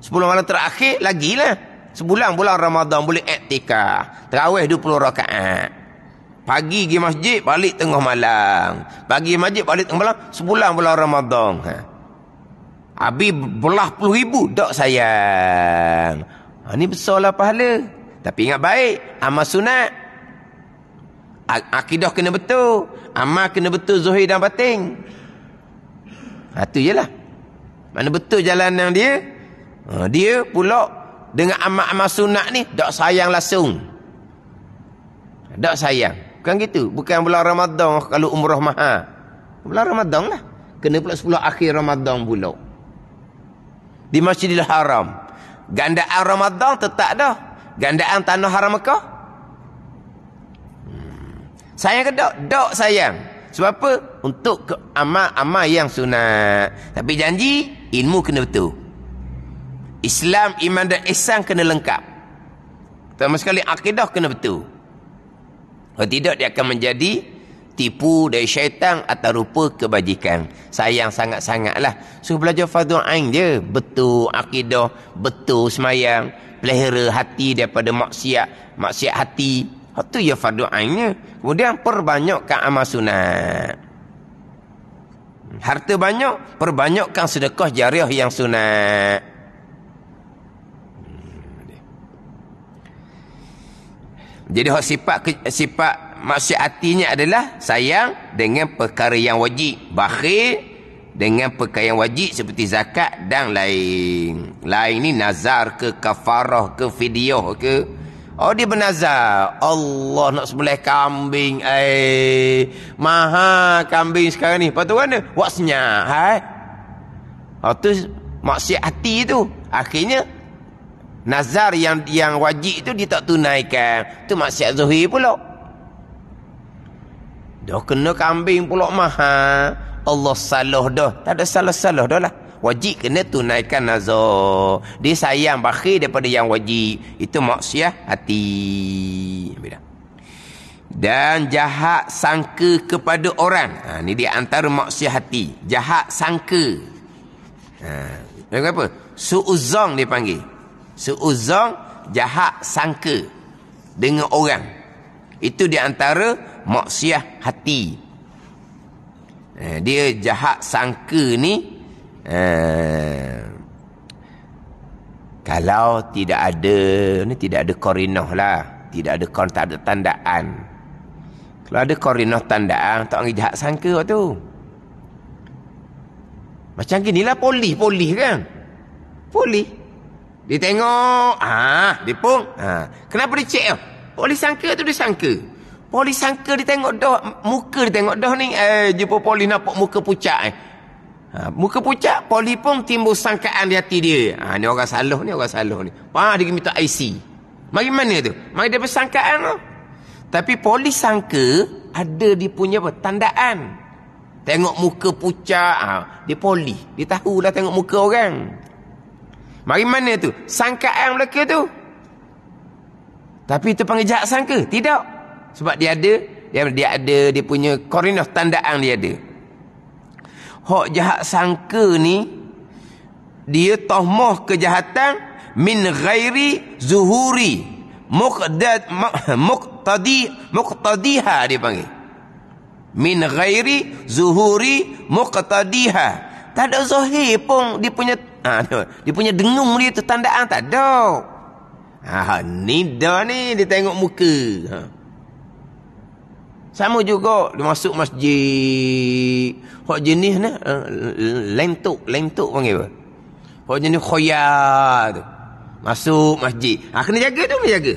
10 malam terakhir lagilah. Sebulan bulan Ramadan boleh iktikah. Terawih 20 rakaat. Pagi pergi masjid, balik tengah malam. Pagi masjid, balik tengah malam. Sebulan bulan Ramadan. Ha. Habis belah puluh ribu. Tak sayang. Ha, ini besarlah pahala. Tapi ingat baik. Amal sunat. Akidah kena betul. Amal kena betul zuhir dan batin. Itu ha, je lah. Mana betul jalan yang dia. Ha, dia pula dengan amal-amal sunat ni. Tak sayang langsung. Tak sayang. Tak sayang. Bukan gitu. Bukan bulan Ramadan kalau umrah maha Bulan Ramadan lah. Kena pula 10 akhir Ramadan pula. Di Masjidil Haram. Gandaan Ramadan tetap dah. Gandaan Tanah Haram Mekah. Hmm. Sayang ke dok Tak sayang. Sebab apa? Untuk amal-amal yang sunat. Tapi janji, ilmu kena betul. Islam, iman dan ihsan kena lengkap. Terima sekali akidah kena betul. Kalau tidak dia akan menjadi tipu dari syaitan atau rupa kebajikan. Sayang sangat-sangatlah. Suruh belajar fardu ain je. Betul akidah, betul semayang, pelihara hati daripada maksiat, maksiat hati. Itu ya fardu ainnya. Kemudian perbanyakkan amal sunat. Harta banyak, perbanyakkan sedekah jariah yang sunat. Jadi sifat sifat maksud hatinya adalah sayang dengan perkara yang wajib. Bakhil dengan perkara yang wajib seperti zakat dan lain. Lain ni nazar ke kafarah ke fidyah ke. Oh dia bernazar. Allah nak sebelah kambing. Eh. Maha kambing sekarang ni. Lepas tu mana? Waksnya. Hai. Oh tu maksud hati tu. Akhirnya Nazar yang yang wajib tu dia tak tunaikan. Tu maksiat zuhir pula. Dah kena kambing pula maha Allah salah dah. Tak ada salah-salah dah lah. Wajib kena tunaikan nazar. Dia sayang bakhir daripada yang wajib. Itu maksiat hati. Bila. Dan jahat sangka kepada orang. Ha, ini dia antara maksiat hati. Jahat sangka. Ha, apa? Suuzong dia panggil seuzon jahat sangka dengan orang itu di antara maksiat hati eh, dia jahat sangka ni eh, kalau tidak ada ni tidak ada korinoh lah tidak ada kon tak ada tandaan kalau ada korinoh tandaan tak panggil jahat sangka waktu macam ginilah polis polis kan polis dia tengok. Ah, dia pun. Ah. Kenapa dia cek? Polis sangka tu dia sangka. Polis sangka dia tengok dah. Muka dia tengok dah ni. Eh, jumpa polis nampak muka pucat eh. Ha, muka pucat, polis pun timbul sangkaan di hati dia. Ha, ni orang salah ni, orang salah ni. Pak, dia minta IC. Mari mana tu? Mari dia bersangkaan tu. Tapi polis sangka ada dia punya apa? Tandaan. Tengok muka pucat. Ha, dia polis. Dia tahulah tengok muka orang. Mari mana tu? Sangkaan mereka tu. Tapi itu panggil jahat sangka. Tidak. Sebab dia ada. Dia, dia ada. Dia punya korinus tandaan dia ada. Hak jahat sangka ni. Dia tohmoh kejahatan. Min ghairi zuhuri. Muqtadi, muqtadi, muqtadiha dia panggil. Min ghairi zuhuri muqtadiha. Tak ada zuhir pun dia punya Ha, no. Dia punya dengung dia tu tandaan tak ada. Ha, ha, ni dah ni dia tengok muka. Ha. Sama juga dia masuk masjid. Hak jenis ni ha, lentuk, lentuk panggil apa? Hak jenis khoya Masuk masjid. Ha, kena jaga tu, kena jaga.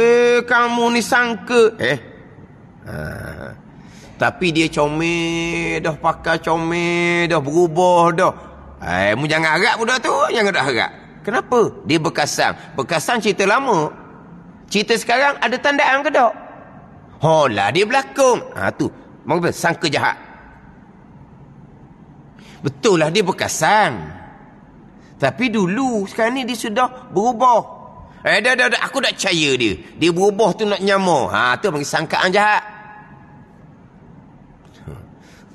Eh, kamu ni sangka. Eh. Ha, tapi dia comel dah pakai comel dah berubah dah. Eh, mu jangan harap budak tu. Jangan dah harap. Kenapa? Dia berkasang. Berkasang cerita lama. Cerita sekarang ada tandaan ke tak? Holah dia berlakung. Ha tu. Mau sangka jahat. Betul lah dia berkasang. Tapi dulu sekarang ni dia sudah berubah. Eh dah dah dah aku tak percaya dia. Dia berubah tu nak nyamo. Ha tu panggil sangkaan jahat.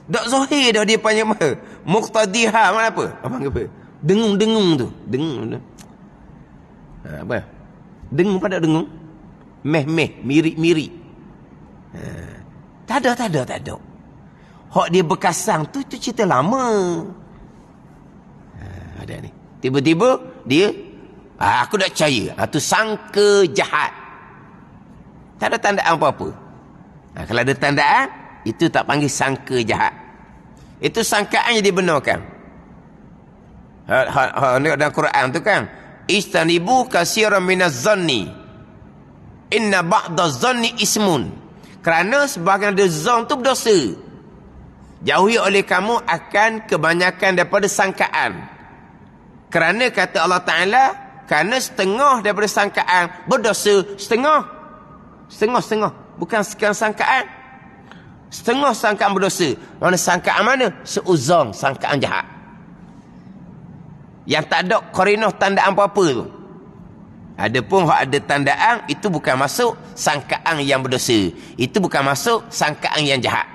Dak ha. Zohir dah dia panjang. mah. Muqtadiha mana apa? Apa apa? Dengung-dengung tu. Dengung. Ha, apa? Dengung pada dengung. Meh-meh, mirip-mirip. Ha. Tak ada, tak ada, tak ada. Hak dia berkasang tu tu cerita lama. Ha, ada ni. Tiba-tiba dia ha, aku tak percaya. Ha, tu sangka jahat. Tak ada tandaan apa-apa. Ha, kalau ada tandaan, ah, itu tak panggil sangka jahat. Itu sangkaan yang dibenarkan. Ini ha, ha, ha, dalam Quran tu kan. Istanibu kasiran minaz zanni. Inna ba'da zanni ismun. Kerana sebahagian dari zon tu berdosa. Jauhi oleh kamu akan kebanyakan daripada sangkaan. Kerana kata Allah Ta'ala, kerana setengah daripada sangkaan berdosa setengah. Setengah-setengah. Bukan sekian sangkaan. Setengah sangkaan berdosa. Mana sangkaan mana? Seuzong sangkaan jahat. Yang tak ada korinoh tanda apa-apa tu. Ada pun ada tandaan, itu bukan masuk sangkaan yang berdosa. Itu bukan masuk sangkaan yang jahat.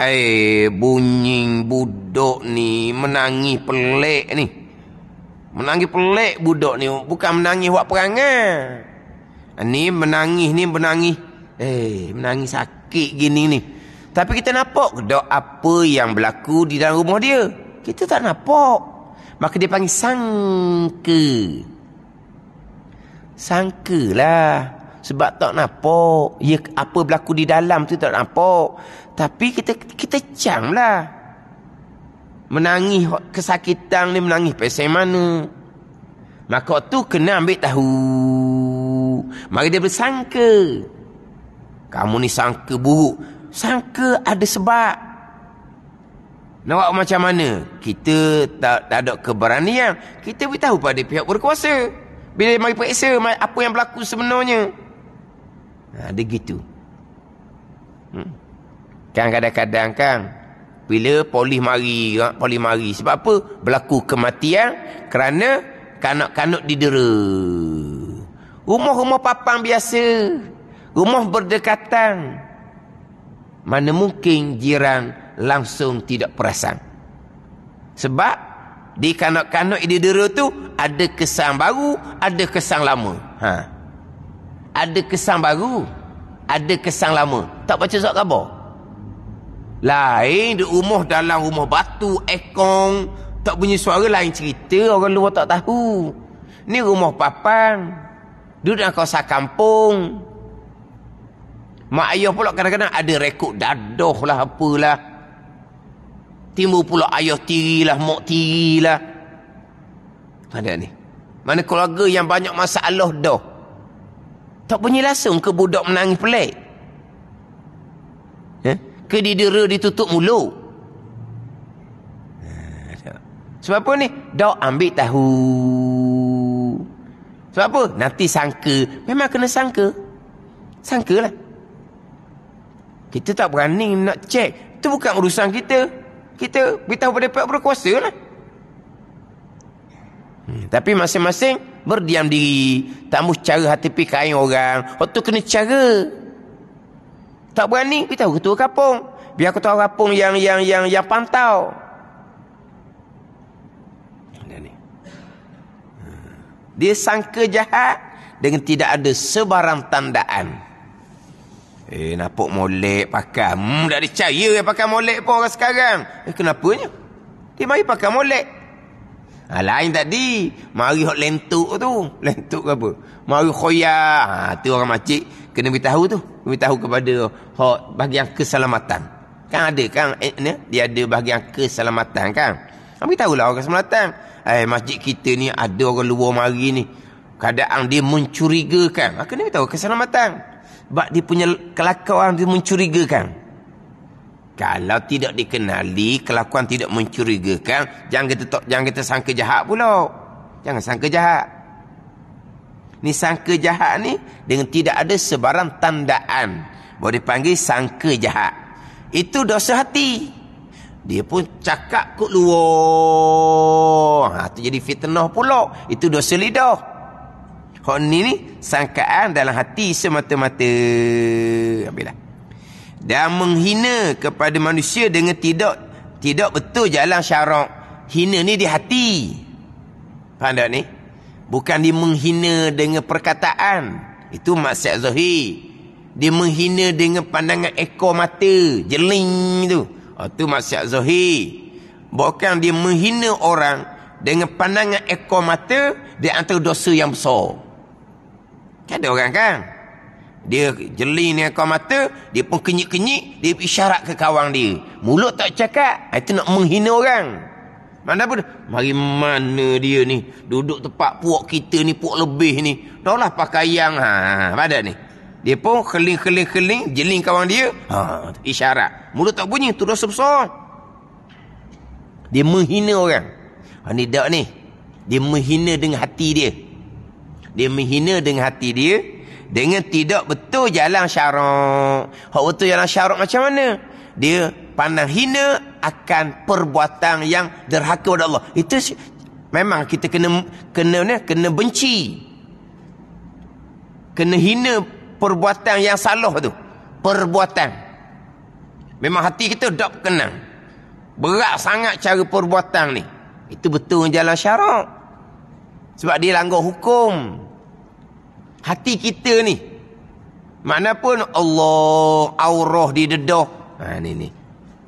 Eh, bunyi budok ni menangis pelik ni. Menangis pelik budok ni. Bukan menangis buat perangai. Ini menangis ni menangis Eh, menangis sakit gini ni. Tapi kita nampak dok apa yang berlaku di dalam rumah dia. Kita tak nampak. Maka dia panggil sangka. Sangka lah. Sebab tak nampak. Ya, apa berlaku di dalam tu tak nampak. Tapi kita kita cang lah. Menangis kesakitan ni menangis pasal mana. Maka tu kena ambil tahu. maka dia bersangka. Kamu ni sangka buruk. Sangka ada sebab. Nak macam mana? Kita tak, tak ada keberanian. Kita beritahu pada pihak berkuasa. Bila dia mari periksa apa yang berlaku sebenarnya. Ha, dia gitu. Hmm. Kan kadang-kadang kan. Bila polis mari. Polis mari. Sebab apa? Berlaku kematian. Kerana kanak-kanak didera. Rumah-rumah papang biasa. Rumah berdekatan. Mana mungkin jiran langsung tidak perasan. Sebab di kanak-kanak di dera tu ada kesan baru, ada kesan lama. Ha. Ada kesan baru, ada kesan lama. Tak baca surat khabar. Lain di rumah dalam rumah batu, ekong, tak bunyi suara lain cerita, orang luar tak tahu. Ni rumah papan, duduk dalam kawasan kampung, Mak ayah pula kadang-kadang ada rekod dadah lah apalah. Timur pula ayah tirilah, mak lah Mana ni? Mana keluarga yang banyak masalah dah? Tak punya langsung ke budak menangis pelik? Eh? Ke didera ditutup mulut? Eh, Sebab apa ni? Dah ambil tahu. Sebab apa? Nanti sangka. Memang kena sangka. Sangka lah. Kita tak berani nak cek. Itu bukan urusan kita. Kita beritahu pada pihak berkuasa lah. Hmm, tapi masing-masing berdiam diri. Tak mahu cara hati pikir orang. Orang tu kena cara. Tak berani, beritahu ketua kapung. Biar ketua kapung yang yang yang yang pantau. Hmm. Dia sangka jahat dengan tidak ada sebarang tandaan. Eh, nampak molek pakai. Hmm, tak dicaya yang pakai molek pun orang sekarang. Eh, kenapanya? Dia mari pakai molek. Ha, lain tadi. Mari hot lentuk tu. Lentuk ke apa? Mari khoyak. Ha, tu orang makcik kena beritahu tu. Beritahu kepada hot bahagian keselamatan. Kan ada kan? Eh, ni, dia ada bahagian keselamatan kan? Ha, beritahulah orang keselamatan. Eh, masjid kita ni ada orang luar mari ni. Keadaan dia mencurigakan. Ha, kena beritahu keselamatan. Keselamatan. Sebab dia punya kelakuan dia mencurigakan. Kalau tidak dikenali, kelakuan tidak mencurigakan, jangan kita tak jangan kita sangka jahat pula. Jangan sangka jahat. Ni sangka jahat ni dengan tidak ada sebarang tandaan boleh dipanggil sangka jahat. Itu dosa hati. Dia pun cakap kot luar. Ha, itu jadi fitnah pula. Itu dosa lidah. Hak ni ni sangkaan dalam hati semata-mata. Ambillah. Dan menghina kepada manusia dengan tidak tidak betul jalan syarak. Hina ni di hati. Faham tak ni? Bukan di menghina dengan perkataan. Itu maksiat zahir. Dia menghina dengan pandangan ekor mata. Jeling tu. Itu ha, maksiat zohi. Bukan dia menghina orang dengan pandangan ekor mata. Dia antara dosa yang besar. Kan ada orang kan? Dia jeli ni kau mata, dia pun kenyik-kenyik, dia isyarat ke kawan dia. Mulut tak cakap, ha, itu nak menghina orang. Mana pun, mari mana dia ni, duduk tempat puak kita ni, puak lebih ni. Tahu lah yang, ha, ha, ha, pada ni. Dia pun keling-keling-keling, jeling kawan dia, ha, isyarat. Mulut tak bunyi, terus dosa Dia menghina orang. Ha, ni tak ni. Dia menghina dengan hati dia. Dia menghina dengan hati dia. Dengan tidak betul jalan syarak. Hak betul jalan syarak macam mana? Dia pandang hina akan perbuatan yang derhaka kepada Allah. Itu memang kita kena kena ni kena benci. Kena hina perbuatan yang salah tu. Perbuatan. Memang hati kita dak kenang. Berat sangat cara perbuatan ni. Itu betul jalan syarak. Sebab dia langgar hukum. Hati kita ni. Mana pun Allah aurah di dedah. Ha ni ni.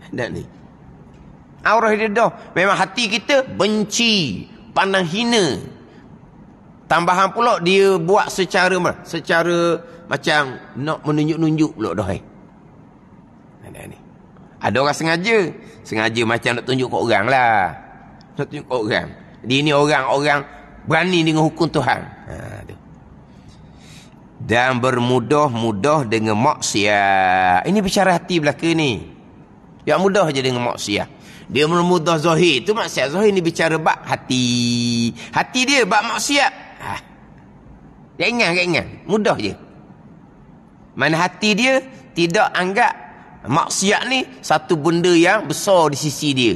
Dan ni. Aurah di dedah. Memang hati kita benci, pandang hina. Tambahan pula dia buat secara secara macam nak menunjuk-nunjuk pula dah eh. Ada ha, ni. Ada orang sengaja, sengaja macam nak tunjuk kat orang lah. Nak tunjuk kat orang. Dia ni orang-orang berani dengan hukum Tuhan ha, tu. dan bermudah-mudah dengan maksiat ini bicara hati belaka ni yang mudah je dengan maksiat dia bermudah zahir itu maksiat zahir ni bicara bak hati hati dia bak maksiat ha. ringan ringan mudah je mana hati dia tidak anggap maksiat ni satu benda yang besar di sisi dia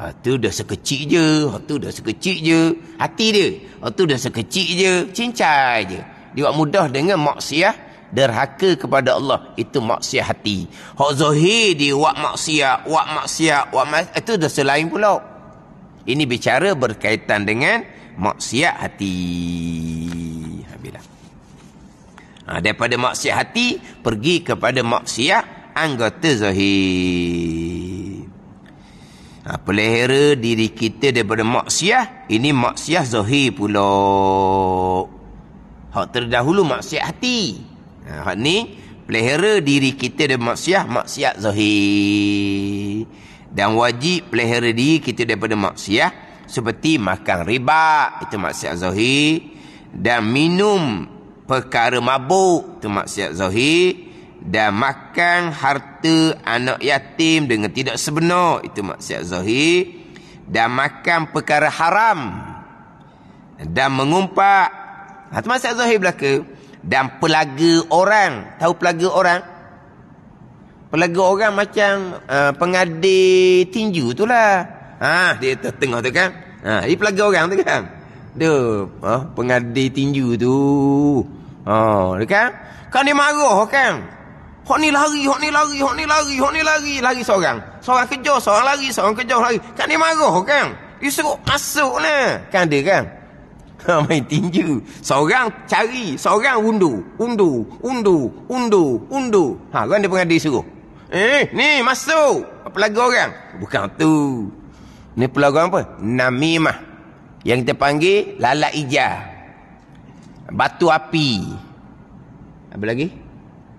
itu ha, dah sekecil je. Itu ha, dah sekecil je. Hati dia. Itu ha, dah sekecil je. Cincai je. Dia buat mudah dengan maksiat. Derhaka kepada Allah. Itu maksiat hati. Hak zuhir dia buat maksiat. Buat maksiat. Buat maksiat. Itu dah selain pula. Ini bicara berkaitan dengan maksiat hati. Habislah. Ha, daripada maksiat hati, pergi kepada maksiat anggota zahir ha, pelihara diri kita daripada maksiat ini maksiat zahir pula hak terdahulu maksiat hati ha, hak ni pelihara diri kita daripada maksiat maksiat zahir dan wajib pelihara diri kita daripada maksiat seperti makan riba itu maksiat zahir dan minum perkara mabuk itu maksiat zahir dan makan harta anak yatim dengan tidak sebenar itu maksiat zahir dan makan perkara haram dan mengumpat ha, itu maksiat zahir belaka dan pelaga orang tahu pelaga orang pelaga orang macam uh, eh, pengadi tinju itulah ha dia tengah tu kan ha ini pelaga orang tu kan Duh, ha, pengadil tinju tu. Ha, dia kan? Kan dia marah kan? Hok ni lari, hok ni lari, hok ni lari, hok ni lari, lari seorang. Seorang kejar, seorang lari, seorang kejar lari. Kan dia marah kan? Dia suruh masuk lah. Kan dia kan? Ha, main tinju. Seorang cari, seorang undu, undu, undu, undu, undu. Ha, kan dia pengadil suruh. Eh, ni masuk. Apa lagi orang? Bukan tu. Ni pelagu apa? Namimah. Yang kita panggil lalat ijar. Batu api. Apa lagi? Apa lagi?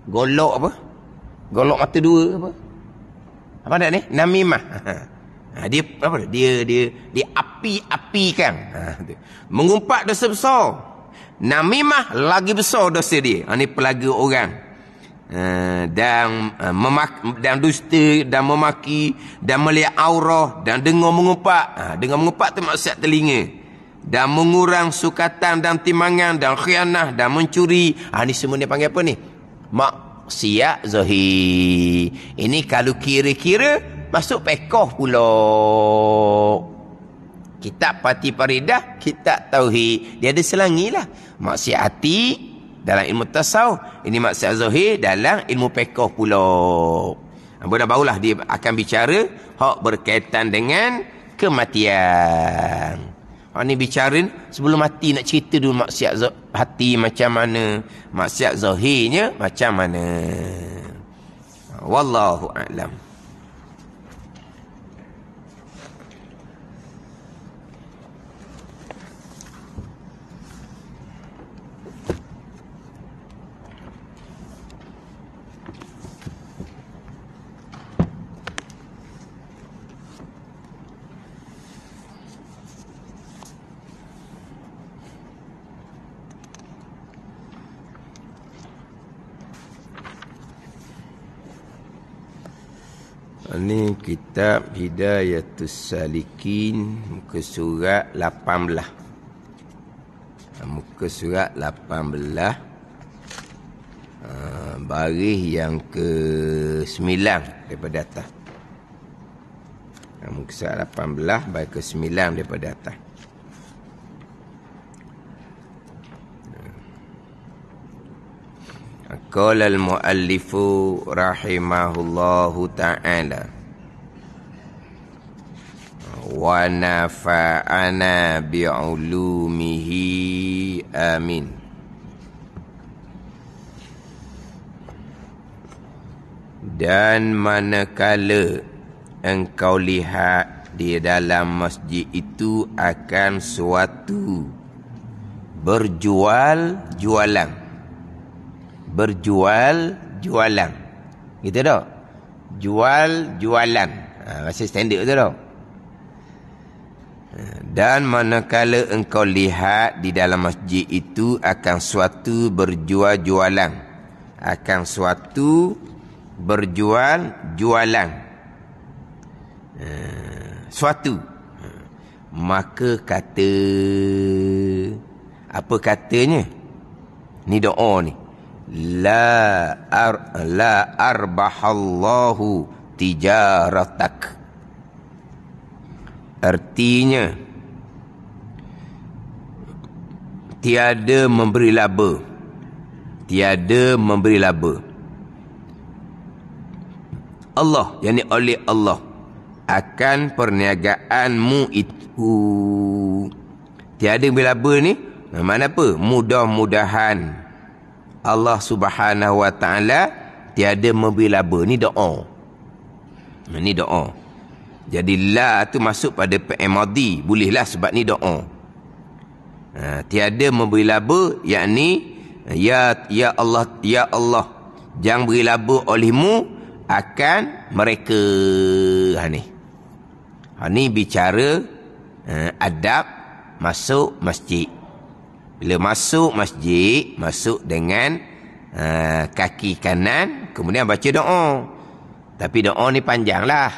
Golok apa? Golok mata dua apa? Apa nak ni? Namimah. Ha, dia apa dia dia dia, dia api-apikan. Ha, Mengumpat dosa besar. Namimah lagi besar dosa dia. Ha, ini pelaga orang. Uh, dan uh, memak dan dusta dan memaki dan melihat aurah dan dengar mengumpat ha, dengar mengumpat tu maksud telinga dan mengurang sukatan dan timangan dan khianah dan mencuri ha, ni semua ni panggil apa ni maksiat Zohi Ini kalau kira-kira masuk pekoh pula. Kitab Pati Paridah, kitab Tauhid. Dia ada selangilah. Maksiat hati dalam ilmu tasawuf. Ini maksiat Zohi dalam ilmu pekoh pula. Bila barulah dia akan bicara hak berkaitan dengan kematian. Hak ni bicara sebelum mati nak cerita dulu maksiat zahir hati macam mana maksiat zahirnya macam mana wallahu alam Ini kitab Hidayatul Salikin Muka surat 18 ah, Muka surat 18 ah, Baris yang ke-9 daripada atas ah, Muka surat 18 baris ke-9 daripada atas Qala al-muallifu rahimahullahu ta'ala Wa nafa'ana bi'ulumihi amin Dan manakala engkau lihat di dalam masjid itu akan suatu berjual jualan berjual jualan. Gitu dah. Jual jualan. Ha, bahasa standard tu dah. Ha, dan manakala engkau lihat di dalam masjid itu akan suatu berjual jualan. Akan suatu berjual jualan. Ha, suatu. Ha, maka kata apa katanya? Ni doa ni la ar la arbahallahu tijaratak artinya tiada memberi laba tiada memberi laba Allah yakni oleh Allah akan perniagaanmu itu tiada memberi laba ni mana apa mudah-mudahan Allah Subhanahu Wa Taala tiada memberi laba ni doa. Ini doa. Jadi la tu masuk pada PM madi. Bolehlah sebab ni doa. Ha, tiada memberi laba yakni ya ya Allah ya Allah jangan beri laba olehmu akan mereka ha ni. Ha ni bicara ha, adab masuk masjid. Bila masuk masjid, masuk dengan uh, kaki kanan, kemudian baca doa. Tapi doa ni panjang lah.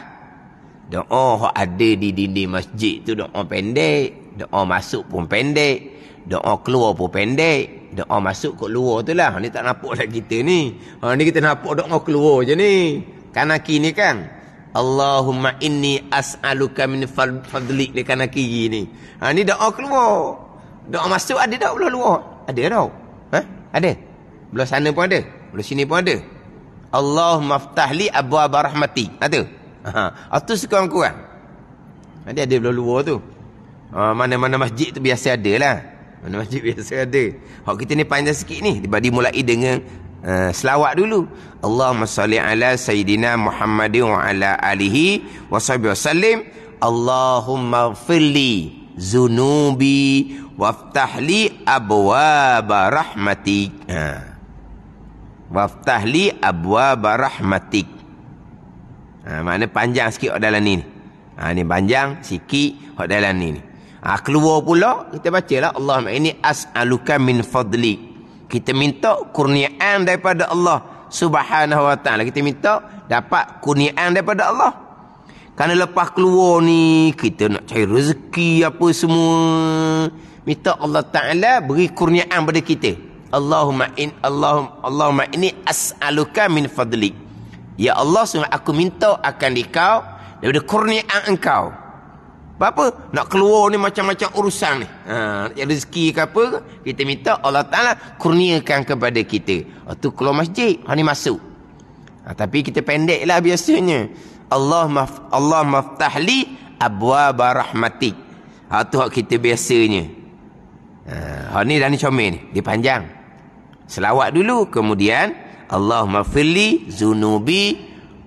Doa yang ada di dinding masjid tu doa pendek. Doa masuk pun pendek. Doa keluar pun pendek. Doa masuk ke luar tu lah. Ni tak nampak lah kita ni. Ha, ni kita nampak doa keluar je ni. Kanan kiri kan. Allahumma inni as'aluka min fadlik di kanan kiri ni. Ha, ni doa keluar. Doa masuk ada tak belah luar? Ada tau. Ha? Ada. Belah sana pun ada. Belah sini pun ada. Allahumma ftahli abu abu rahmati. Ha tu. Ha. ha. Itu suka kurang. Ada ada belah luar tu. Ha, mana-mana masjid tu biasa ada lah. Mana masjid biasa ada. Hak kita ni panjang sikit ni. Dibadi mulai dengan uh, selawat dulu. Allahumma salli ala sayyidina Muhammadin wa ala alihi wa sahbihi wa sallim. Allahumma fili zunubi waftahli abwaba rahmatik. Ha. Waftahli abwaba rahmatik. Ha, mana panjang sikit kat dalam ni. Ha, ni panjang sikit kat dalam ni. Ha, keluar pula kita bacalah Allahumma ini as'aluka min fadli. Kita minta kurniaan daripada Allah Subhanahu wa taala. Kita minta dapat kurniaan daripada Allah. Karena lepas keluar ni kita nak cari rezeki apa semua. Minta Allah Taala beri kurniaan pada kita. Allahumma in Allahum Allahumma ini as'aluka min fadli. Ya Allah semua aku minta akan dikau daripada kurniaan engkau. Apa, apa nak keluar ni macam-macam urusan ni. Ha ya rezeki ke apa kita minta Allah Taala kurniakan kepada kita. Oh, keluar masjid, ha masuk. Ha, tapi kita pendeklah biasanya. Allah maf Allah maftahli abwa barahmati. Ha tu hak kita biasanya. Ha, ha ni dah ni comel ni, dia panjang. Selawat dulu kemudian Allah mafili zunubi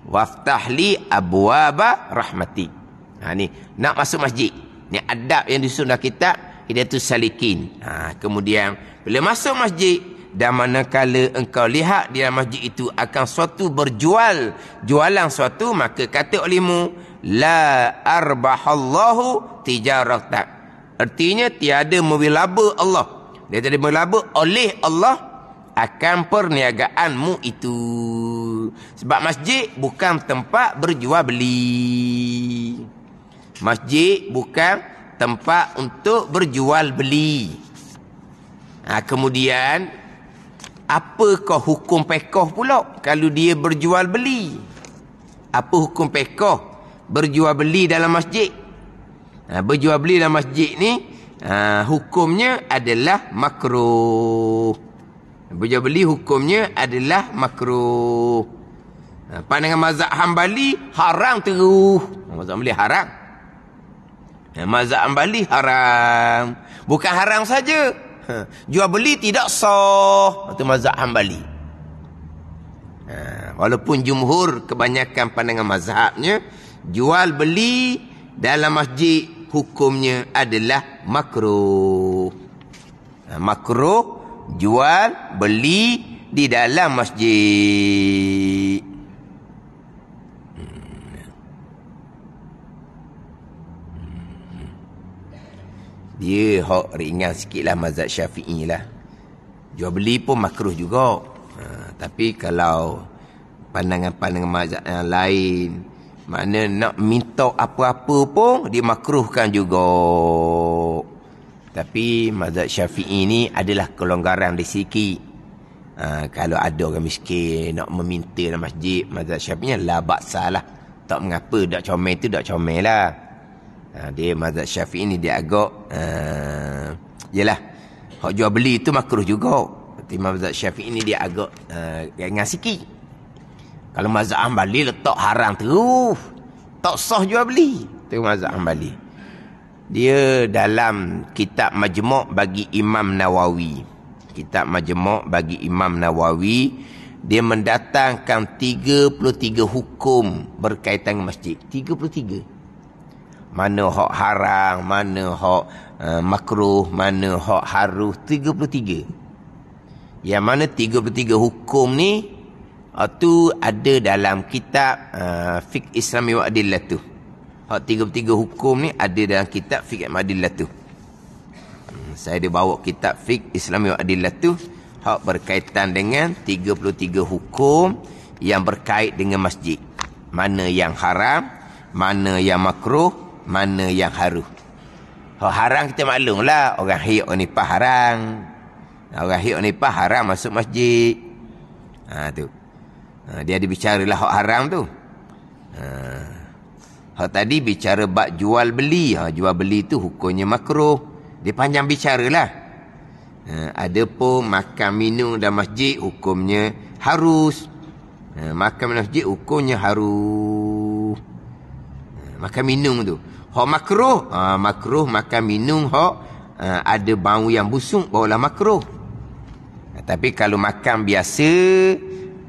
waftahli abwaba rahmati. Ha ni nak masuk masjid. Ni adab yang disuruh dah kita tu Salikin. Ha, kemudian bila masuk masjid dan manakala engkau lihat di masjid itu akan suatu berjual jualan suatu maka kata olehmu la arbahallahu tijaratak artinya tiada melaba Allah dia tadi melaba oleh Allah akan perniagaanmu itu sebab masjid bukan tempat berjual beli masjid bukan tempat untuk berjual beli Ha, kemudian apa kau hukum pekoh pula kalau dia berjual beli? Apa hukum pekoh berjual beli dalam masjid? Ha, berjual beli dalam masjid ni ha, hukumnya adalah makro Berjual beli hukumnya adalah makro Ha, pandangan mazhab Hambali haram terus. Ha, mazhab Hambali haram. Ha, mazhab Hambali haram. Bukan haram saja. Ha. Jual beli tidak sah. Itu mazhab Hambali. Ha, walaupun jumhur kebanyakan pandangan mazhabnya. Jual beli dalam masjid hukumnya adalah makro Ha, makruh jual beli di dalam masjid. Dia hak ringan sikit lah mazhab syafi'i lah. Jual beli pun makruh juga. Ha, tapi kalau pandangan-pandangan mazhab yang lain, mana nak minta apa-apa pun, dia makruhkan juga. Tapi mazhab syafi'i ni adalah kelonggaran dari sikit. Ha, kalau ada orang miskin nak meminta dalam masjid, mazhab syafi'i ni lah baksa lah. Tak mengapa, tak comel tu tak comel lah ha, dia mazhab syafi'i ni dia agak jelah ah, uh, hak jual beli tu makruh juga tapi mazhab syafi'i ni dia agak uh, ah, dengan sikit kalau mazhab ambali letak harang tu, tak sah jual beli tu mazhab ambali dia dalam kitab majmuk bagi Imam Nawawi kitab majmuk bagi Imam Nawawi dia mendatangkan 33 hukum berkaitan masjid 33 mana hak haram, mana hak uh, makruh, mana hak haruh 33. Yang mana 33 hukum ni uh, tu ada dalam kitab uh, eh, fik Islami wa Adillah tu. Hak 33 hukum ni ada dalam kitab fik Adillah tu. Hmm, saya ada bawa kitab fik Islami wa Adillah tu hak berkaitan dengan 33 hukum yang berkait dengan masjid. Mana yang haram, mana yang makruh, mana yang haruh. Kalau haram kita maklum lah. Orang hiuk nipah haram. Orang hiuk nipah haram masuk masjid. Ha, tu. Ha, dia ada bicara lah hak haram tu. Ha. Hak tadi bicara bak jual beli. Ha, jual beli tu hukumnya makruh. Dia panjang bicara lah. Ha, ada pun makan minum dalam masjid hukumnya harus. Ha, makan minum masjid hukumnya harus. Ha, makan minum tu. Hak makruh. Ha, makruh makan minum hok ha, ada bau yang busuk barulah makruh. Ha, tapi kalau makan biasa,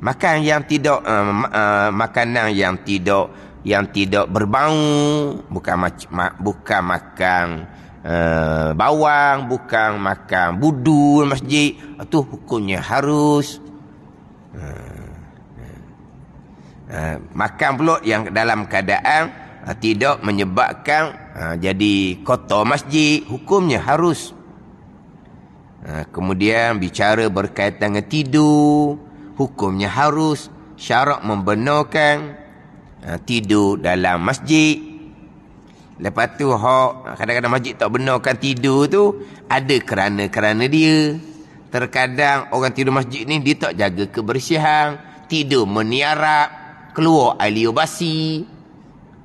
makan yang tidak uh, uh, makanan yang tidak yang tidak berbau, bukan mac- ma- bukan makan uh, bawang, bukan makan budul masjid, itu hukumnya harus. Uh, uh, makan pula yang dalam keadaan ha, tidak menyebabkan ha, jadi kotor masjid hukumnya harus ha, kemudian bicara berkaitan dengan tidur hukumnya harus syarat membenarkan ha, tidur dalam masjid lepas tu hak kadang-kadang masjid tak benarkan tidur tu ada kerana-kerana dia terkadang orang tidur masjid ni dia tak jaga kebersihan tidur meniarap keluar air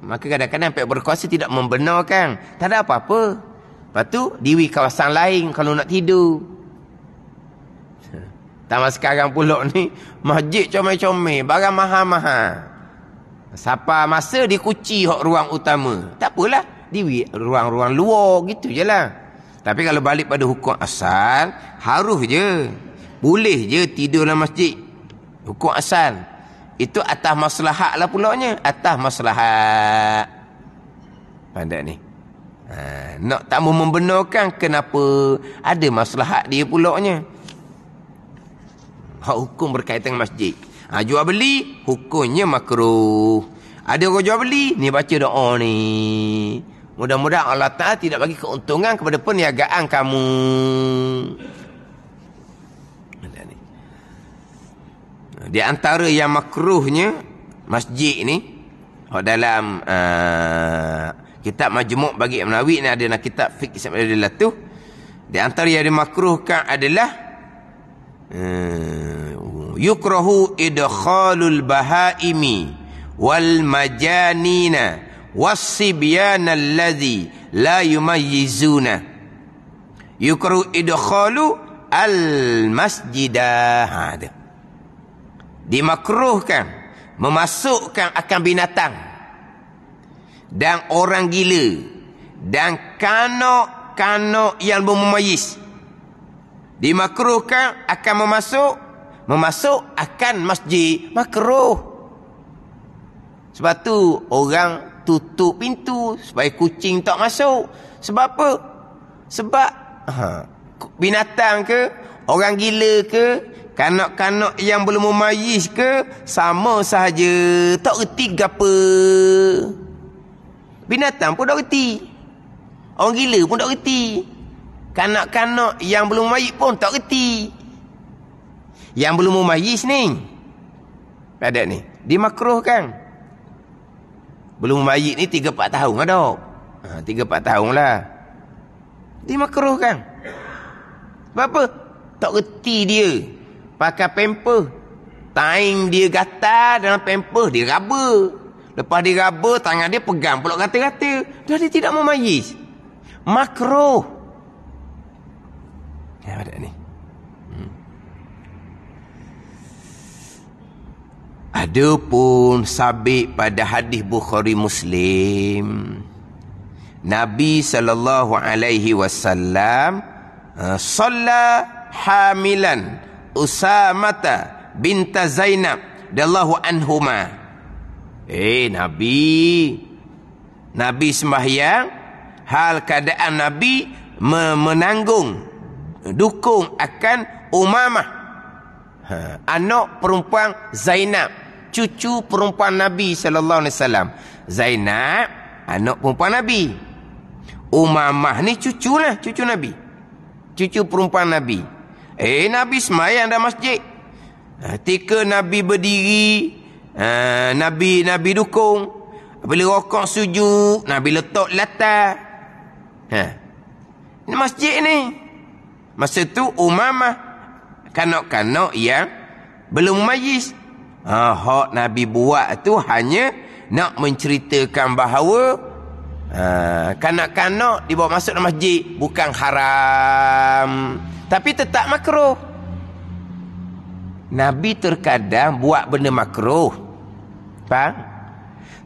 Maka kadang-kadang pihak berkuasa tidak membenarkan. Tak ada apa-apa. Lepas tu, diwi kawasan lain kalau nak tidur. Tama sekarang pulak ni, masjid comel-comel, barang mahal-mahal. Siapa masa dikuci kuci ruang utama. Tak apalah, diwi ruang-ruang luar, gitu je lah. Tapi kalau balik pada hukum asal, harus je. Boleh je tidur dalam masjid. Hukum asal. Itu atas maslahat lah pulaknya. Atas maslahat. Pandai ni. Ha, nak tak mau membenarkan kenapa ada maslahat dia pulaknya. Hak hukum berkaitan dengan masjid. Ha, jual beli, hukumnya makruh. Ada orang jual beli, ni baca doa ni. Mudah-mudahan Allah Ta'ala tidak bagi keuntungan kepada perniagaan Kamu. Di antara yang makruhnya masjid ni oh, dalam uh, kitab majmuk bagi Ibn Awi ni ada kitab fiqh Ismail Adillah tu di antara yang dimakruhkan adalah uh, yukrahu idkhalul bahaimi wal majanina wasibyan allazi la yumayizuna yukrahu idkhalu al masjidah ha, dimakruhkan memasukkan akan binatang dan orang gila dan kanak-kanak yang bermumayis dimakruhkan akan memasuk memasuk akan masjid makruh sebab tu orang tutup pintu supaya kucing tak masuk sebab apa sebab ha, binatang ke orang gila ke Kanak-kanak yang belum memayis ke Sama sahaja Tak reti apa Binatang pun tak reti Orang gila pun tak reti Kanak-kanak yang belum memayis pun tak reti Yang belum memayis ni Ada ni Dimakruh kan Belum memayis ni 3-4 tahun ada ha, 3-4 tahun lah Dimakruh kan Sebab apa? Tak reti dia pakai pemper. Taing dia gatal dalam pemper, dia raba. Lepas dia raba, tangan dia pegang pulak kata-kata. Dah dia tidak memayis. Makro. Ya, ada ni. Hmm. Adapun sabit pada hadis Bukhari Muslim Nabi sallallahu alaihi wasallam uh, solla hamilan Usamata binta Zainab radhiyallahu anhuma. Eh Nabi, Nabi sembahyang, hal keadaan Nabi memenanggung, dukung akan Umamah. Ha, anak perempuan Zainab, cucu perempuan Nabi sallallahu alaihi wasallam. Zainab anak perempuan Nabi. Umamah ni cucu lah, cucu Nabi. Cucu perempuan Nabi. Eh Nabi semayang dalam masjid. Ketika ha, Nabi berdiri, ha, Nabi Nabi dukung. Bila rokok sujud, Nabi letak latar. Ha. Ini masjid ni. Masa tu umamah. Kanak-kanak yang belum majis. Ha, hak Nabi buat tu hanya nak menceritakan bahawa ha, kanak-kanak dibawa masuk dalam masjid bukan haram. Haa. Tapi tetap makruh. Nabi terkadang buat benda makruh. Faham?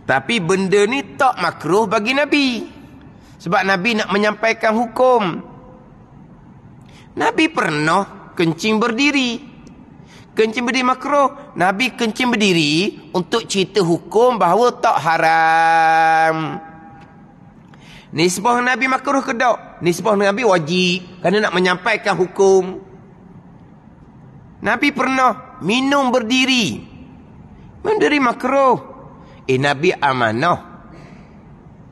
Tapi benda ni tak makruh bagi Nabi. Sebab Nabi nak menyampaikan hukum. Nabi pernah kencing berdiri. Kencing berdiri makruh. Nabi kencing berdiri untuk cerita hukum bahawa tak haram. Nisbah Nabi makruh ke tak? Nisbah Nabi wajib kerana nak menyampaikan hukum. Nabi pernah minum berdiri. Menderi makruh. Eh Nabi amanah.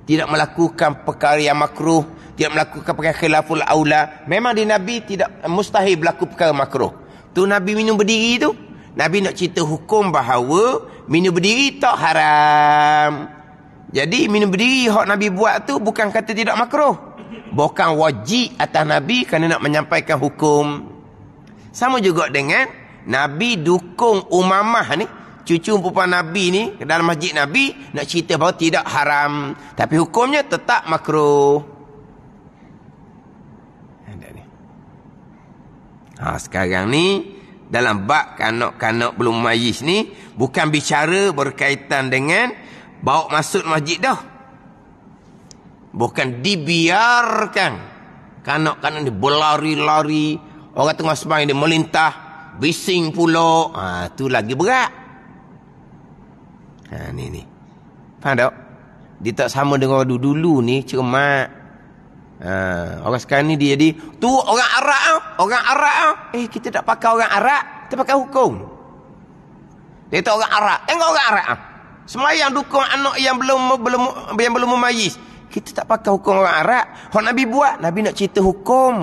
Tidak melakukan perkara yang makruh, tidak melakukan perkara khilaful aula. Memang di Nabi tidak mustahil berlaku perkara makruh. Tu Nabi minum berdiri tu, Nabi nak cerita hukum bahawa minum berdiri tak haram. Jadi minum berdiri hak Nabi buat tu bukan kata tidak makruh bukan wajib atas Nabi kerana nak menyampaikan hukum. Sama juga dengan Nabi dukung umamah ni. Cucu perempuan Nabi ni ke dalam masjid Nabi nak cerita bahawa tidak haram. Tapi hukumnya tetap makruh. Ha, sekarang ni dalam bak kanak-kanak belum mayis ni bukan bicara berkaitan dengan bawa masuk masjid dah. Bukan dibiarkan. Kanak-kanak ni berlari-lari. Orang tengah sepanjang dia melintah. Bising pula. Ha, tu lagi berat. Ha, ni ni. Faham tak? Dia tak sama dengan orang dulu ni. Cermat. Ha, orang sekarang ni dia jadi. Tu orang Arab. Ah. Orang Arab. Ah. Eh kita tak pakai orang Arab. Kita pakai hukum. Dia tu orang Arab. Tengok eh, orang Arab. Ah. Semua yang dukung anak yang belum belum yang belum memayis. Kita tak pakai hukum orang Arab. Hak Nabi buat, Nabi nak cerita hukum.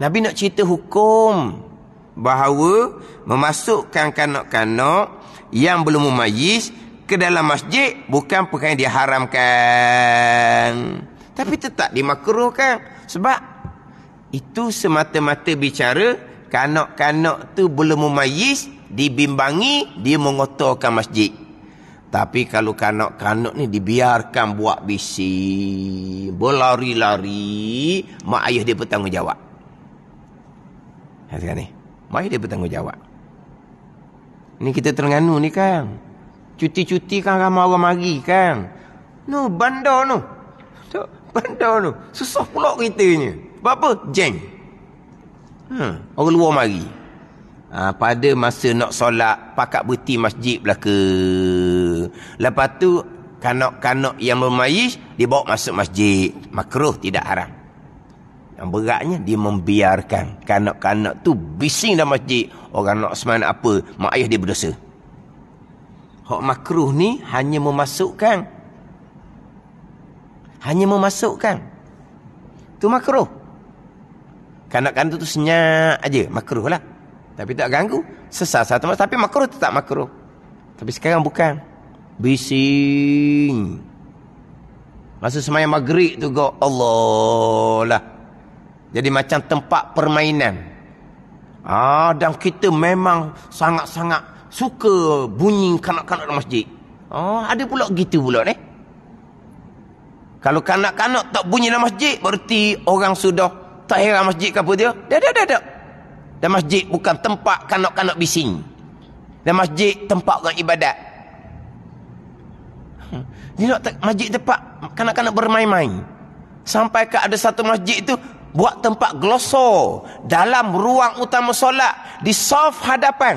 Nabi nak cerita hukum bahawa memasukkan kanak-kanak yang belum memayis ke dalam masjid bukan perkara yang diharamkan. Tapi tetap dimakruhkan sebab itu semata-mata bicara kanak-kanak tu belum memayis dibimbangi dia mengotorkan masjid. Tapi kalau kanak-kanak ni dibiarkan buat bisi, berlari-lari, mak ayah dia bertanggungjawab. Hati ni. Mak ayah dia bertanggungjawab. Ni kita Terengganu ni kan. Cuti-cuti kan ramai orang mari kan. No bandar no. Tak bandar no. Susah pula kita ni. Sebab apa? Jeng. Hmm, orang luar mari. Ha, pada masa nak solat pakat beti masjid belaka. Lepas tu kanak-kanak yang memayis dibawa masuk masjid. Makruh tidak haram. Yang beratnya dia membiarkan kanak-kanak tu bising dalam masjid. Orang nak semangat apa, mak ayah dia berdosa. Hak makruh ni hanya memasukkan. Hanya memasukkan. Tu makruh. Kanak-kanak tu senyap aja makruh lah. Tapi tak ganggu. Sesat satu masa. Tapi makro tetap makro. Tapi sekarang bukan. Bising. Masa semaya maghrib tu kau. Allah lah. Jadi macam tempat permainan. Ah, dan kita memang sangat-sangat suka bunyi kanak-kanak dalam masjid. Oh, ada pula gitu pula ni. Eh? Kalau kanak-kanak tak bunyi dalam masjid, berarti orang sudah tak heran masjid ke apa dia. Dah, dah, dah, dah. Dan masjid bukan tempat kanak-kanak bising. Dan masjid tempat orang ibadat. Dia nak masjid tempat kanak-kanak bermain-main. Sampai ke ada satu masjid itu buat tempat glosor dalam ruang utama solat di sof hadapan.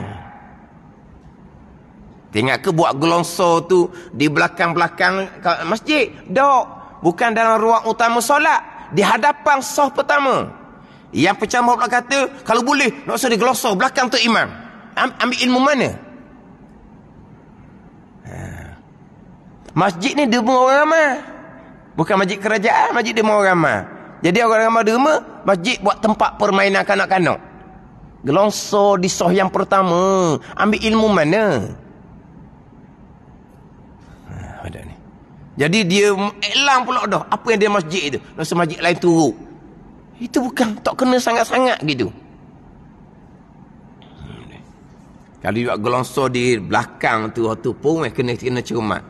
Tengok ke buat glosor tu di belakang-belakang masjid. Dok, bukan dalam ruang utama solat, di hadapan sof pertama. Yang pecah pula kata Kalau boleh Nak usah digelosor Belakang tu imam Am Ambil ilmu mana ha. Masjid ni demo orang ramai Bukan masjid kerajaan Masjid demo orang ramai Jadi orang ramai derma Masjid buat tempat permainan kanak-kanak Gelongsor di soh yang pertama Ambil ilmu mana ha, ada ni. Jadi dia eh, Elang pula dah Apa yang dia masjid tu Nasa masjid lain turut itu bukan tak kena sangat-sangat gitu. Kalau you gelongsor di belakang tu waktu pun eh, kena kena cermat.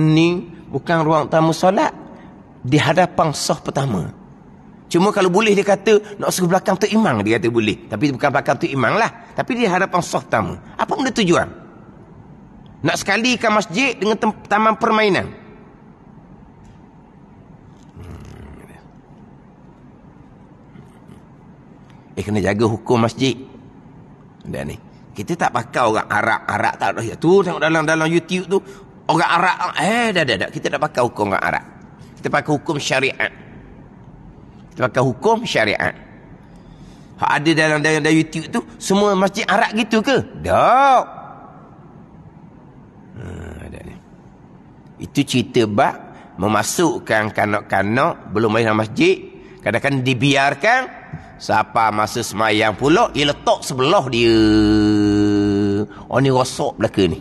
Ni bukan ruang tamu solat di hadapan sah pertama. Cuma kalau boleh dia kata nak suruh belakang tu imam dia kata boleh. Tapi bukan belakang tu imam lah. Tapi di hadapan sah pertama. Apa benda tujuan? Nak sekali ke masjid dengan taman permainan. Eh kena jaga hukum masjid. Dan ni. Kita tak pakai orang Arab. Arab tak ada. Ya, tu tengok dalam dalam YouTube tu. Orang Arab. Eh dah dah dah. Kita tak pakai hukum orang Arab. Kita pakai hukum syariat. Kita pakai hukum syariat. Ha, ada dalam dalam YouTube tu. Semua masjid Arab gitu ke? Tak. Hmm, Itu cerita bak. Memasukkan kanak-kanak. Belum main dalam masjid. Kadang-kadang dibiarkan. Dibiarkan. Siapa masa semayang pula, dia letak sebelah dia. Oh ni rosak belakang ni.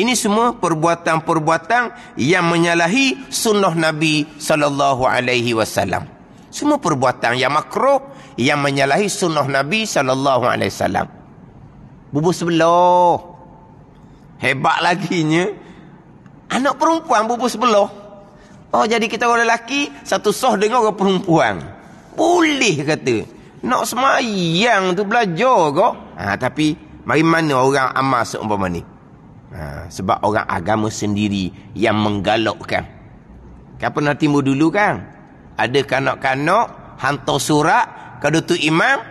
Ini semua perbuatan-perbuatan yang menyalahi sunnah Nabi saw. Semua perbuatan yang makro yang menyalahi sunnah Nabi saw. alaihi sebelah. Hebat lagi laginya. Anak perempuan bubuh sebelah. Oh jadi kita orang lelaki satu soh dengan orang perempuan. Boleh kata. Nak semayang tu belajar ke? Ha, tapi, mari mana orang amal seumpama ni? Ha, sebab orang agama sendiri yang menggalakkan. Kan pernah timbul dulu kan? Ada kanak-kanak hantar surat ke Dutu Imam.